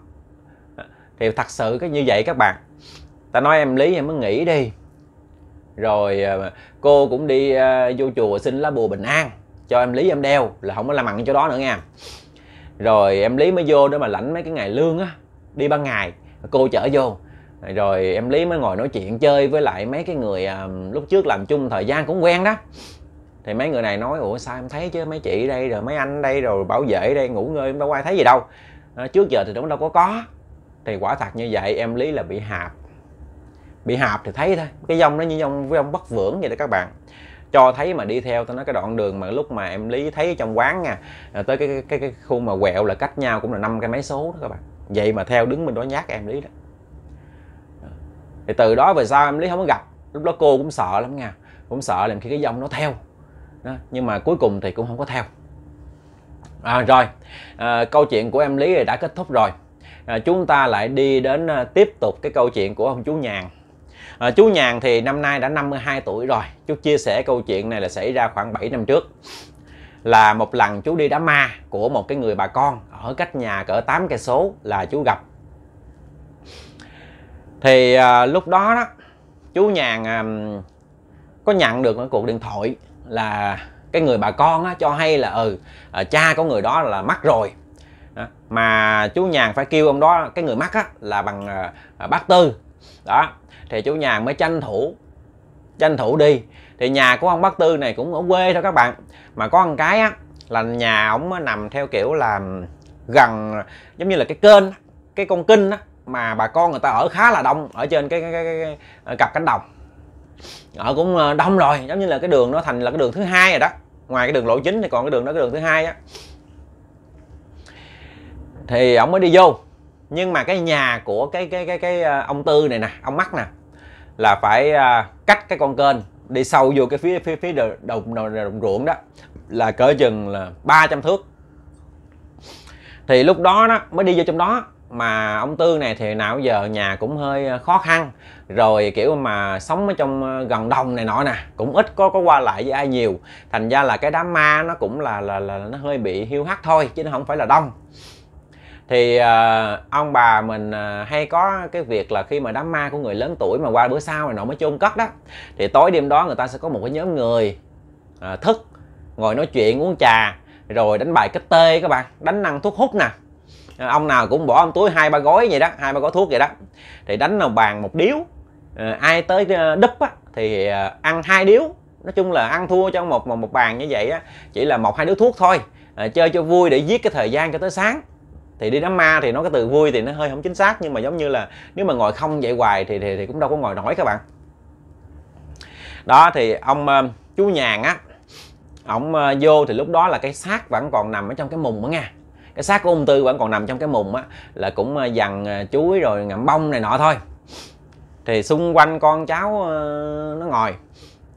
thì thật sự cái như vậy các bạn ta nói em lý em mới nghĩ đi rồi à, cô cũng đi uh, vô chùa xin lá bùa bình an cho em lý em đeo là không có làm mặn cho đó nữa nha rồi em lý mới vô để mà lãnh mấy cái ngày lương á đi ban ngày cô chở vô rồi em lý mới ngồi nói chuyện chơi với lại mấy cái người à, lúc trước làm chung thời gian cũng quen đó thì mấy người này nói ủa sao em thấy chứ mấy chị đây rồi mấy anh đây rồi bảo vệ đây ngủ ngơi em đâu ai thấy gì đâu à, trước giờ thì cũng đâu có có thì quả thật như vậy em lý là bị hạp bị hạp thì thấy thôi cái dông nó như dông với ông bất vưỡng vậy đó các bạn cho thấy mà đi theo tôi nói cái đoạn đường mà lúc mà em lý thấy trong quán nha à, tới cái cái cái khu mà quẹo là cách nhau cũng là năm cái mấy số đó các bạn vậy mà theo đứng bên đó nhát em lý đó thì từ đó về sau em lý không có gặp lúc đó cô cũng sợ lắm nha cũng sợ làm khi cái dòng nó theo đó. nhưng mà cuối cùng thì cũng không có theo à, rồi à, câu chuyện của em lý đã kết thúc rồi à, chúng ta lại đi đến à, tiếp tục cái câu chuyện của ông chú nhàn à, chú nhàn thì năm nay đã 52 tuổi rồi chú chia sẻ câu chuyện này là xảy ra khoảng 7 năm trước là một lần chú đi đám ma của một cái người bà con ở cách nhà cỡ 8 cây số là chú gặp thì à, lúc đó đó chú nhàn à, có nhận được một cuộc điện thoại là cái người bà con á, cho hay là ừ à, cha của người đó là mất rồi đó. mà chú nhàn phải kêu ông đó cái người mất á, là bằng à, à, bác tư đó thì chú nhàn mới tranh thủ tranh thủ đi thì nhà của ông bác tư này cũng ở quê thôi các bạn mà có một cái á là nhà ổng nằm theo kiểu là gần giống như là cái kênh cái con kinh á mà bà con người ta ở khá là đông ở trên cái cái, cái, cái, cặp cánh đồng ở cũng ờ, đông rồi giống như là cái đường nó thành là cái đường thứ hai rồi đó ngoài cái đường lộ chính thì còn cái đường đó cái đường thứ hai á thì ông mới đi vô nhưng mà cái nhà của cái cái cái cái ờ, ông tư này nè ông mắt nè là phải ờ, cách cái con kênh đi sâu vô cái phía phía phía đồng đồng, đồng, đồng ruộng đó là cỡ chừng là 300 thước thì lúc đó đó mới đi vô trong đó mà ông Tư này thì nào giờ nhà cũng hơi ờ, khó khăn rồi kiểu mà sống ở trong ờ, gần đồng này nọ nè cũng ít có có qua lại với ai nhiều thành ra là cái đám ma nó cũng là là, là nó hơi bị hiu hắt thôi chứ nó không phải là đông thì uh, ông bà mình uh, hay có cái việc là khi mà đám ma của người lớn tuổi mà qua bữa sau này nọ mới chôn cất đó thì tối đêm đó người ta sẽ có một cái nhóm người uh, thức ngồi nói chuyện uống trà rồi đánh bài cách tê các bạn đánh năng thuốc hút nè ông nào cũng bỏ ông túi hai ba gói vậy đó hai ba gói thuốc vậy đó thì đánh là bàn một điếu ờ, ai tới ờ, đúp á, thì ờ, ăn hai điếu nói chung là ăn thua trong một một, một bàn như vậy á, chỉ là một hai điếu thuốc thôi chơi cho vui để giết cái thời gian cho tới sáng thì đi đám ma thì nói cái từ vui thì nó hơi không chính xác nhưng mà giống như là nếu mà ngồi không vậy hoài thì thì, thì cũng đâu có ngồi nổi các bạn đó thì ông chú nhàn á ổng vô thì lúc đó là cái xác vẫn còn nằm ở trong cái mùng đó nha cái xác của ung tư vẫn còn nằm trong cái mùng á là cũng à, dằn à, chuối rồi ngậm bông này nọ thôi thì xung quanh con cháu ờ, nó ngồi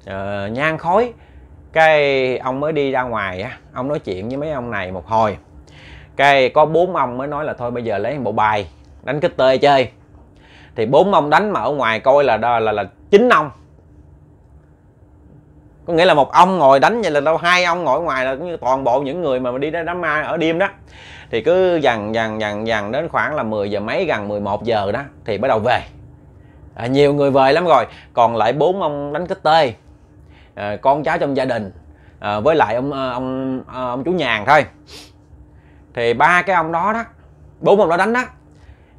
uh, nhang khói cái ông mới đi ra ngoài á ông nói chuyện với mấy ông này một hồi cái có bốn ông mới nói là thôi bây giờ lấy bộ bài đánh cái tê chơi thì bốn ông đánh mà ở ngoài coi là đó là là chín ông có nghĩa là một ông ngồi đánh vậy là đâu hai ông ngồi ngoài là cũng như toàn bộ những người mà đi đám ma ở đêm đó thì cứ dần dần dần dần đến khoảng là 10 giờ mấy gần 11 giờ đó thì bắt đầu về à, nhiều người về lắm rồi còn lại bốn ông đánh kết tê à, con cháu trong gia đình à, với lại ông à, ông à, ông chú nhàn thôi thì ba cái ông đó đó bốn ông đó đánh đó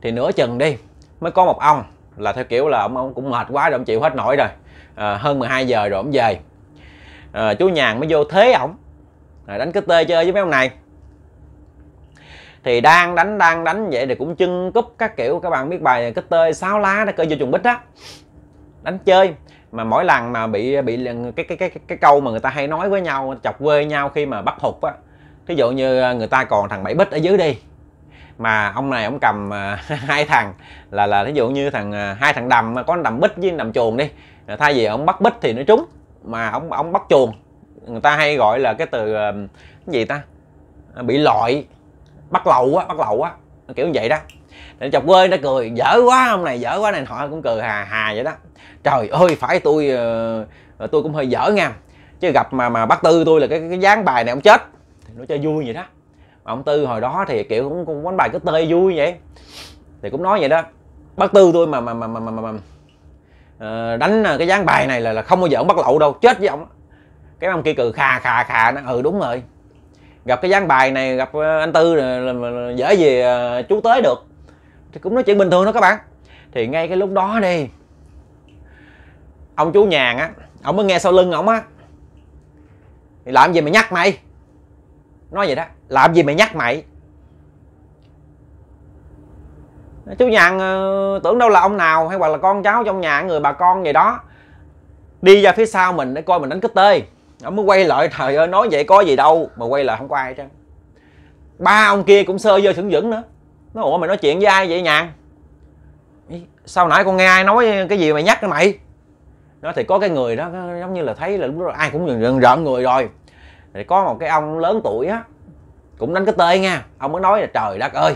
thì nửa chừng đi mới có một ông là theo kiểu là ông ông cũng mệt quá rồi ông chịu hết nổi rồi à, hơn 12 giờ rồi ông về à, chú nhàn mới vô thế ổng à, đánh cái tê chơi với mấy ông này thì đang đánh đang đánh vậy thì cũng chân cúp các kiểu các bạn biết bài cái tê sáu lá nó cơ vô trùng bích á đánh chơi mà mỗi lần mà bị bị cái cái cái cái câu mà người ta hay nói với nhau chọc quê nhau khi mà bắt hụt á thí dụ như ờ, người ta còn thằng bảy bích ở dưới đi mà ông này ông cầm ờ, hai thằng là là thí dụ như thằng hai thằng đầm có đầm bích với đầm chuồng đi thay vì ông bắt bích thì nó trúng mà ông ông bắt chuồng người ta hay gọi là cái từ ờ, cái gì ta à, bị lọi bắt lậu á bắt lậu á kiểu như vậy đó nên chọc quê nó cười dở quá ông này dở quá này họ cũng cười hà hà vậy đó trời ơi phải tôi ờ, ờ, tôi cũng hơi dở nha chứ gặp mà mà bắt tư tôi là cái, cái dáng bài này ông chết nó chơi vui vậy đó mà ông tư hồi đó thì kiểu cũng, cũng đánh bài cứ tê vui vậy thì cũng nói vậy đó bắt tư tôi mà mà mà mà mà, mà, mà Ờ, đánh ờ, cái dáng bài này là, là không bao giờ ông bắt lậu đâu chết với ông cái ông kia cười khà khà khà nó ừ đúng rồi gặp cái dáng bài này gặp ờ, anh tư là, là, là dễ gì uh, chú tới được thì cũng nói chuyện bình thường đó các bạn thì ngay cái lúc đó đi ông chú nhàn á ông mới nghe sau lưng ông á thì làm gì mày nhắc mày nói vậy đó làm gì mày nhắc mày chú nhàn ờ, tưởng đâu là ông nào hay hoặc là con cháu trong nhà người bà con gì đó đi ra phía sau mình để coi mình đánh cái tê nó mới quay lại trời ơi nói vậy có gì đâu mà quay lại không có ai hết ba ông kia cũng sơ vô sững dững nữa nó ủa mày nói chuyện với ai vậy nhàn sao nãy con nghe ai nói cái gì mày nhắc cái mày nó thì có cái người đó giống như là thấy là lúc đó ai cũng rợn rợn người rồi thì có một cái ông lớn tuổi á cũng đánh cái tê nha ông mới nói là trời đất ơi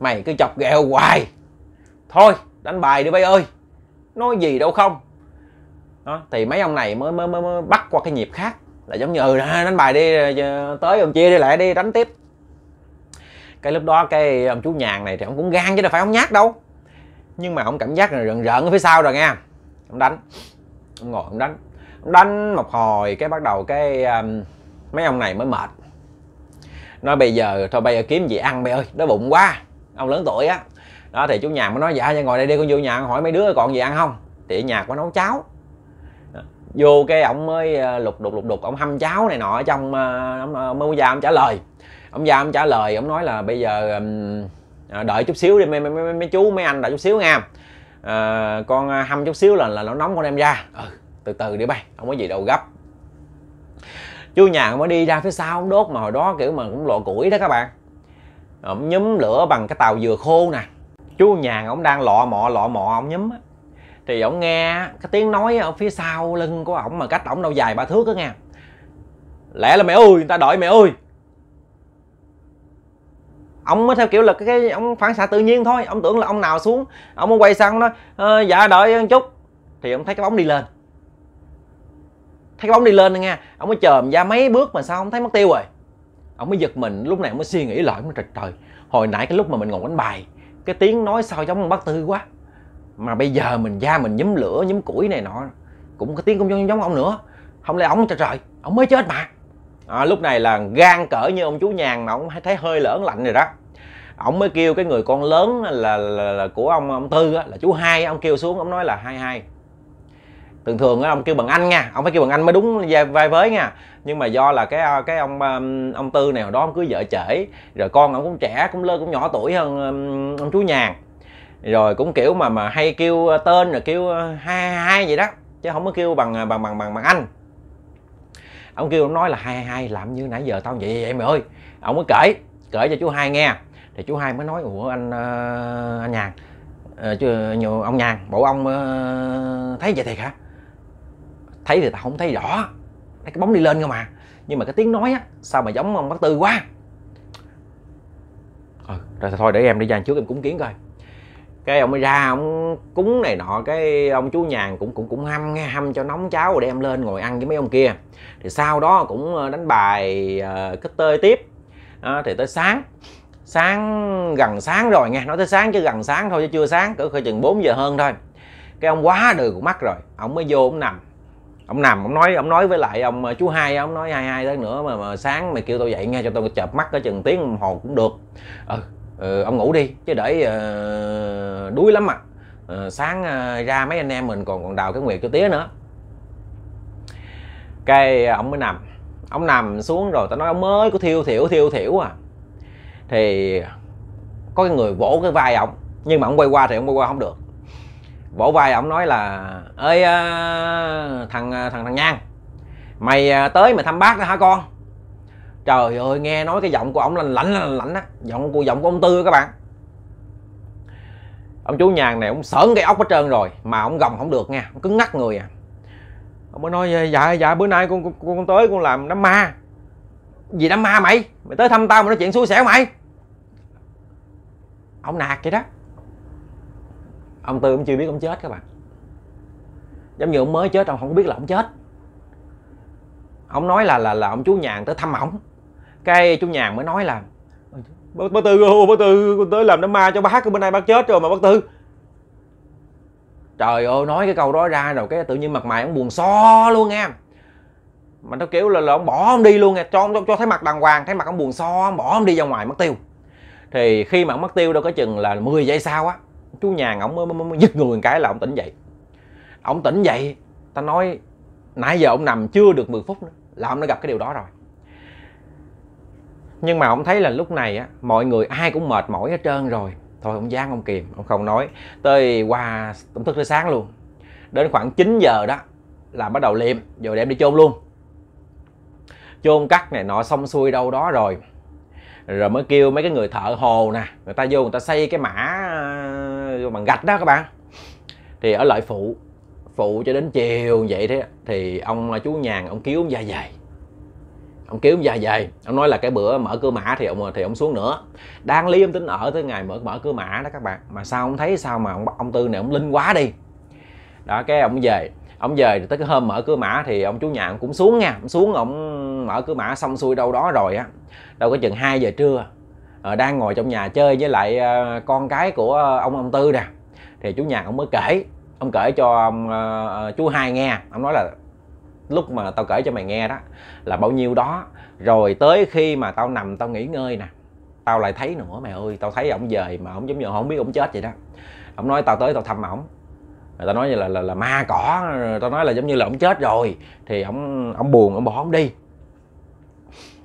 mày cứ chọc ghẹo hoài thôi đánh bài đi bay ơi nói gì đâu không đó, thì mấy ông này mới, mới mới mới bắt qua cái nhịp khác là giống như ừ đánh bài đi tới ông chia đi lại đi đánh tiếp cái lúc đó cái ông chú nhàn này thì ông cũng gan chứ đâu phải ông nhát đâu nhưng mà ông cảm giác là rợn rợn ở phía sau rồi nha ông đánh ông ngồi ông đánh ông đánh một hồi cái bắt đầu cái um, mấy ông này mới mệt nói bây giờ thôi bây giờ kiếm gì ăn bây ơi đói bụng quá ông lớn tuổi á đó thì chú nhàn mới nói dạ dạ ngồi đây đi con vô nhà hỏi mấy đứa còn gì ăn không thì ở nhà có nấu cháo vô cái ông mới ờ, lục đục lục đục ông hâm cháo này nọ ở trong ờ, ông ờ, ông ra ông trả lời ông ra ông trả lời ông nói là bây giờ đợi chút xíu đi mấy, mấy, mấy mấy chú mấy anh đợi chút xíu nha à, con hâm chút xíu là là nó nóng con đem ra ừ, từ từ đi bay không có gì đâu gấp chú nhà mới đi ra phía sau ông đốt mà hồi đó kiểu mà cũng lộ củi đó các bạn ổng nhúm lửa bằng cái tàu dừa khô nè chú nhà ổng đang lọ mọ lọ mọ ổng nhúm á thì ổng nghe cái tiếng nói ở phía sau lưng của ổng mà cách ổng đâu dài ba thước á nghe lẽ là mẹ ơi người ta đợi mẹ ơi ông mới theo kiểu là cái, cái ông phản xạ tự nhiên thôi ông tưởng là ông nào xuống ông mới quay sang nó ờ, dạ đợi một chút thì ông thấy cái bóng đi lên thấy cái bóng đi lên nghe ông mới chờ ra mấy bước mà sao không thấy mất tiêu rồi ông mới giật mình lúc này ông mới suy nghĩ lại mới trời trời hồi nãy cái lúc mà mình ngồi đánh bài cái tiếng nói sao giống bác tư quá mà bây giờ mình da mình nhúm lửa nhúm củi này nọ cũng cái tiếng cũng giống, giống ông nữa không lẽ ông trời trời ông mới chết mà à, lúc này là gan cỡ như ông chú nhàn mà ông thấy hơi lỡ lạnh rồi đó ông mới kêu cái người con lớn là, là, là của ông ông tư á, là chú hai ông kêu xuống ông nói là hai hai thường thường ông kêu bằng anh nha ông phải kêu bằng anh mới đúng vai với nha nhưng mà do là cái à, cái ông à, ông tư này hồi đó ông cưới vợ trễ rồi con ông cũng trẻ cũng lơ cũng nhỏ tuổi hơn ông chú nhàn rồi cũng kiểu mà mà hay kêu à, tên rồi kêu hai hai vậy đó chứ không có kêu bằng bằng bằng bằng bằng anh ông kêu ông nói là hai hai làm như nãy giờ tao vậy vậy mày ơi ông mới kể kể cho chú hai nghe thì chú hai mới nói ủa anh anh nhàn à, chứ nhiều ông nhàn bộ ông thấy vậy thiệt hả thấy thì tao không thấy rõ thấy cái bóng đi lên cơ mà nhưng mà cái tiếng nói á sao mà giống ông bác tư quá ừ, rồi thôi để em đi ra trước em cúng kiến coi cái ông mới ra ông cúng này nọ cái ông chú nhàn cũng cũng cũng hâm nghe hâm cho nóng cháo rồi đem lên ngồi ăn với mấy ông kia thì sau đó cũng ờ, đánh bài uh, ờ, cái tơi tiếp à, thì tới sáng sáng gần sáng rồi nghe nói tới sáng chứ gần sáng thôi chứ chưa sáng cỡ khơi chừng 4 giờ hơn thôi cái ông quá đời cũng mắt rồi ông mới vô ông nằm ông nằm ông nói ông nói với lại ông ờ, chú hai ông nói hai hai tới nữa mà, mà sáng mày kêu tôi dậy nghe cho tôi chợp mắt có chừng tiếng hồ cũng được ờ, ừ, ông ngủ đi chứ để uh, đuối lắm mà uh, sáng uh, ra mấy anh em mình còn còn đào cái nguyệt cho tía nữa cái ông mới nằm ông nằm xuống rồi tao nói ông mới có thiêu thiểu thiêu thiểu à thì có cái người vỗ cái vai ông nhưng mà ông quay qua thì ông quay qua không được vỗ vai ổng nói là ơi ờ, thằng ờ, thằng thằng nhan mày ờ, tới mày thăm bác đó hả con trời ơi nghe nói cái giọng của ổng là lạnh lạnh lạnh á giọng của giọng của ông tư các bạn ông chú nhàn này ông sởn cái ốc hết trơn rồi mà ông gồng không được nha ông cứng ngắt người à ông mới nói dạ, dạ dạ bữa nay con con, con tới con làm đám ma gì đám ma mày mày tới thăm tao mà nói chuyện xui xẻo mày ông nạt vậy đó ông tư cũng chưa biết ông chết các bạn giống như ông mới chết ông không biết là ông chết ông nói là là là ông chú nhàn tới thăm ổng cái chú nhàn mới nói là bác, bác tư ô bác tư tới làm đám ma cho bác bên đây bác chết rồi mà bác tư trời ơi nói cái câu đó ra rồi cái tự nhiên mặt mày ông buồn so luôn em mà nó kiểu là, là ông bỏ ông đi luôn nghe cho ông cho thấy mặt đàng hoàng thấy mặt ông buồn so ông bỏ ông đi ra ngoài mất tiêu thì khi mà ông mất tiêu đâu có chừng là 10 giây sau á chú nhà ổng mới, mới, mới giật người một cái là ổng tỉnh dậy ổng tỉnh dậy ta nói nãy giờ ổng nằm chưa được 10 phút nữa là ổng đã gặp cái điều đó rồi nhưng mà ổng thấy là lúc này á mọi người ai cũng mệt mỏi hết trơn rồi thôi ông giang ông kìm ông không nói tới qua ông thức tới sáng luôn đến khoảng 9 giờ đó là bắt đầu liệm rồi đem đi chôn luôn chôn cắt này nọ xong xuôi đâu đó rồi rồi mới kêu mấy cái người thợ hồ nè người ta vô người ta xây cái mã bằng gạch đó các bạn thì ở lợi phụ phụ cho đến chiều vậy thế thì ông à, chú nhàn ông cứu ông dài, dày ông cứu ông dài, dày ông nói là cái bữa mở cửa mã thì ông à, thì ông xuống nữa đang lý ông tính ở tới ngày mở mở cửa mã đó các bạn mà sao ông thấy sao mà ông, ông tư này ông linh quá đi đó cái ông về ông về tới cái hôm mở cửa mã thì ông chú nhàn cũng xuống nha ông xuống ông mở cửa mã xong xuôi đâu đó rồi á đâu có chừng 2 giờ trưa Ờ, đang ngồi trong nhà chơi với lại ờ, con cái của ờ, ông ông tư nè thì chú nhà ông mới kể ông kể cho chú hai nghe ông nói là lúc mà tao kể cho mày nghe đó là bao nhiêu đó rồi tới khi mà tao nằm tao nghỉ ngơi nè tao lại thấy nữa mày ơi tao thấy ổng về mà ổng giống như không biết ổng chết vậy đó ổng nói tao tới tao thăm ổng người ta nói như là, là là ma cỏ tao nói là giống như là ổng chết rồi thì ổng ổng buồn ổng bỏ ổng đi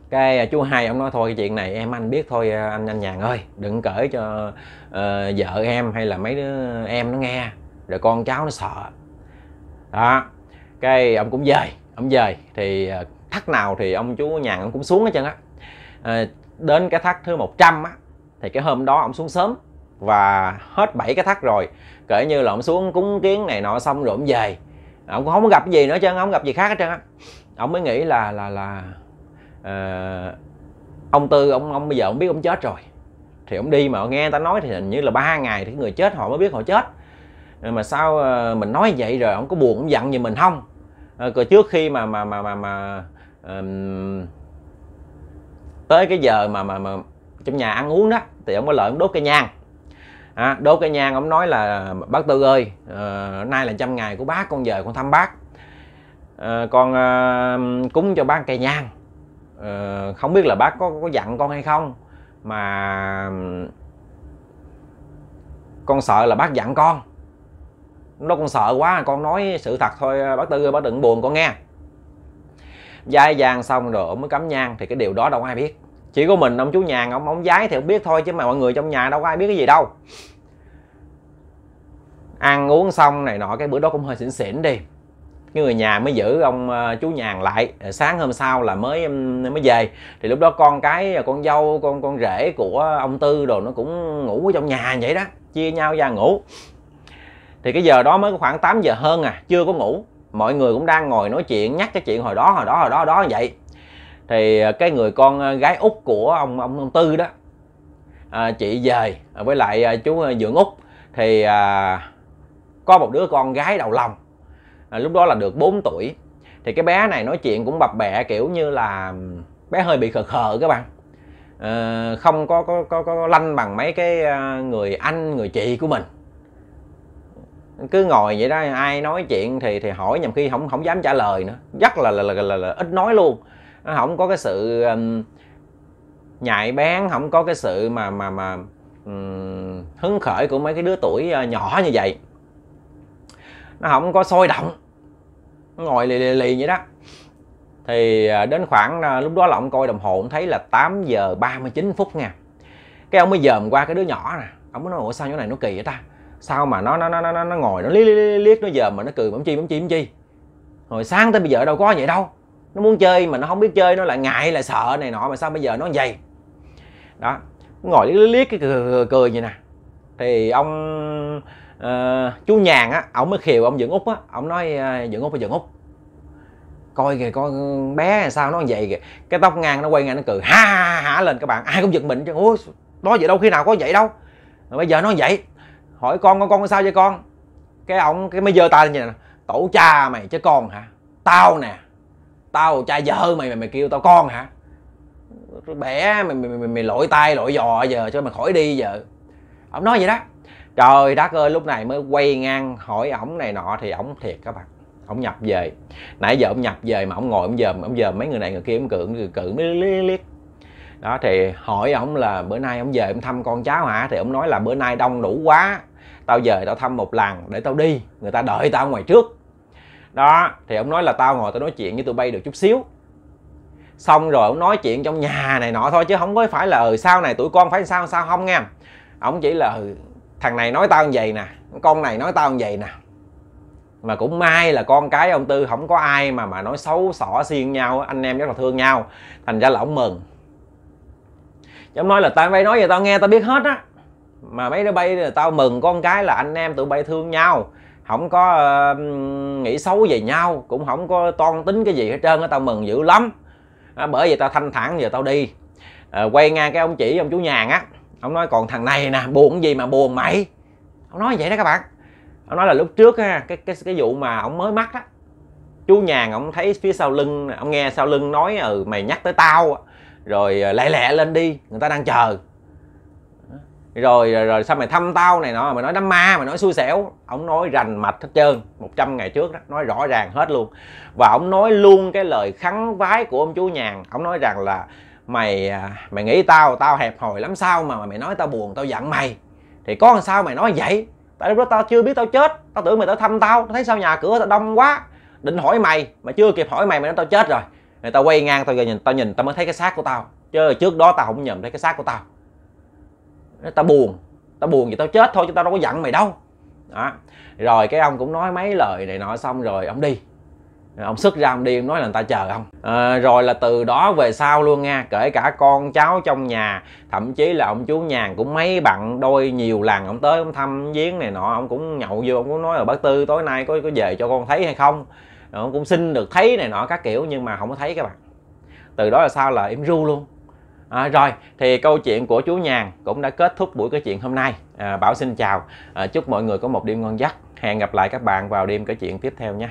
cái à, chú hai ông nói thôi chuyện này em anh biết thôi à, anh anh nhàn ơi đừng cởi cho uh, vợ em hay là mấy đứa em nó nghe rồi con cháu nó sợ đó cái ông cũng về ông về thì à, thắt nào thì ông chú nhàn ông cũng xuống hết trơn á à, đến cái thắt thứ 100 á thì cái hôm đó ông xuống sớm và hết bảy cái thắt rồi kể như là ông xuống cúng kiến này nọ xong rồi ông về ông cũng không gặp gì nữa trơn không gặp gì khác hết trơn á ông mới nghĩ là là là à, ông tư ông ông bây giờ ông biết ông chết rồi thì ông đi mà nghe người ta nói thì hình như là ba ngày thì người chết họ mới biết họ chết rồi mà sao ờ, mình nói vậy rồi ông có buồn ông giận gì mình không à, rồi trước khi mà mà mà mà, mà um, tới cái giờ mà mà mà trong nhà ăn uống đó thì ông có lợi ông đốt cây nhang à, đốt cây nhang ông nói là bác tư ơi à, nay là trăm ngày của bác con về con thăm bác à, con à, cúng cho bác cây nhang Ờ, không biết là bác có có dặn con hay không mà con sợ là bác dặn con nó con sợ quá con nói sự thật thôi bác tư bác đừng buồn con nghe dai dang xong rồi mới cắm nhang thì cái điều đó đâu ai biết chỉ có mình ông chú nhàn ông ông giái thì ông biết thôi chứ mà mọi người trong nhà đâu có ai biết cái gì đâu ăn uống xong này nọ cái bữa đó cũng hơi xỉn xỉn đi cái người nhà mới giữ ông ờ, chú nhàn lại sáng hôm sau là mới mới về thì lúc đó con cái ờ, con dâu con con rể của ông tư đồ nó cũng ngủ ở trong nhà vậy đó chia nhau ra ngủ thì cái giờ đó mới khoảng 8 giờ hơn à chưa có ngủ mọi người cũng đang ngồi nói chuyện nhắc cái chuyện hồi đó hồi đó hồi đó hồi đó vậy thì ờ, cái người con gái út của ông ông ông tư đó à, chị về với lại chú dưỡng út thì à, có một đứa con gái đầu lòng à, lúc đó là được 4 tuổi thì cái bé này nói chuyện cũng bập bẹ kiểu như là bé hơi bị khờ khờ các bạn à, không có, có có có lanh bằng mấy cái ờ, người anh người chị của mình cứ ngồi vậy đó ai nói chuyện thì thì hỏi nhầm khi không không dám trả lời nữa rất là là là, là, là, là ít nói luôn nó không có cái sự um, nhạy bén không có cái sự mà mà mà um, hứng khởi của mấy cái đứa tuổi ờ, nhỏ như vậy nó không có sôi động nó ngồi lì lì, lì vậy đó thì à, đến khoảng à, lúc đó là ông coi đồng hồ ông thấy là 8 giờ 39 phút nha cái ông mới dòm qua cái đứa nhỏ nè ông mới nói ủa sao nhỏ này nó kỳ vậy ta sao mà nó nó nó nó, nó ngồi nó liếc liếc, liếc nó dòm mà nó cười bấm chi bấm chi bấm chi hồi sáng tới bây giờ đâu có vậy đâu nó muốn chơi mà nó không biết chơi nó lại ngại lại sợ này nọ mà sao bây giờ nó vậy đó ngồi liếc liếc cái cười, cười, cười vậy nè thì ông Ờ, chú nhàn á ổng mới khiều ông dựng út á ổng nói uh, út phải dựng út coi kìa con bé sao nó vậy kìa cái tóc ngang nó quay ngang nó cười ha ha ha lên các bạn ai cũng giật mình chứ ôi nói vậy đâu khi nào có vậy đâu rồi bây giờ nó vậy hỏi con con con sao vậy con cái ông cái mới giơ tay lên như nè tổ cha mày chứ con hả tao nè tao cha vợ mày mày mày kêu tao con hả bẻ mày mày mày, mày lội tay lội giò giờ cho mày khỏi đi giờ ông nói vậy đó trời đất ơi lúc này mới quay ngang hỏi ổng này nọ thì ổng thiệt các bạn ổng nhập về nãy giờ ổng nhập về mà ổng ngồi ổng dòm ổng dòm mấy người này người kia ổng cưỡng cười cưỡng liếc liếc đó thì hỏi ổng là bữa nay ổng về ổng thăm con cháu hả thì ổng nói là bữa nay đông đủ quá tao về tao thăm một lần để tao đi người ta đợi tao ngoài trước đó thì ổng nói là tao ngồi tao nói chuyện với tụi bay được chút xíu xong rồi ổng nói chuyện trong nhà này nọ thôi chứ không có phải là ừ, sau này tụi con phải sao sao không nghe ổng chỉ là ừ, thằng này nói tao như vậy nè con này nói tao như vậy nè mà cũng may là con cái ông tư không có ai mà mà nói xấu xỏ xiên nhau anh em rất là thương nhau thành ra là ông mừng chứ nói là tao bay nói vậy tao nghe tao biết hết á mà mấy đứa bay là tao mừng con cái là anh em tụi bay thương nhau không có uh, nghĩ xấu về nhau cũng không có toan tính cái gì hết trơn á tao mừng dữ lắm à, bởi vì tao thanh thản giờ tao đi à, quay ngang cái ông chỉ ông chú nhàn á ông nói còn thằng này nè buồn gì mà buồn mày ông nói vậy đó các bạn ông nói là lúc trước ha cái cái cái vụ mà ông mới mắc á chú nhàn ông thấy phía sau lưng ông nghe sau lưng nói ừ mày nhắc tới tao rồi ờ, lẹ lẹ lên đi người ta đang chờ rồi rồi, rồi sao mày thăm tao này nọ mày nói đám ma mày nói xui xẻo ông nói rành mạch hết trơn 100 ngày trước đó nói rõ ràng hết luôn và ông nói luôn cái lời khắn vái của ông chú nhàn ông nói rằng là mày à, mày nghĩ tao tao hẹp hòi lắm sao mà mày nói tao buồn tao giận mày thì có làm sao mày nói vậy tại lúc đó tao chưa biết tao chết tao tưởng mày tới thăm tao tao thấy sao nhà cửa tao đông quá định hỏi mày mà chưa kịp hỏi mày mày nói tao chết rồi người tao quay ngang tao nhìn tao nhìn tao mới thấy cái xác của tao chứ trước đó tao không nhầm thấy cái xác của tao tao buồn tao buồn vì tao chết thôi chứ tao đâu có giận mày đâu đó rồi cái ông cũng nói mấy lời này nọ xong rồi ông đi ông xuất ra ông đi ông nói là người ta chờ ông à, rồi là từ đó về sau luôn nha kể cả con cháu trong nhà thậm chí là ông chú nhàn cũng mấy bạn đôi nhiều lần ông tới ông thăm viếng này nọ ông cũng nhậu vô ông cũng nói là bác tư tối nay có có về cho con thấy hay không rồi ông cũng xin được thấy này nọ các kiểu nhưng mà không có thấy các bạn từ đó là sao là im ru luôn À, rồi thì câu chuyện của chú nhàn cũng đã kết thúc buổi cái chuyện hôm nay à, bảo xin chào à, chúc mọi người có một đêm ngon giấc hẹn gặp lại các bạn vào đêm kể chuyện tiếp theo nhé.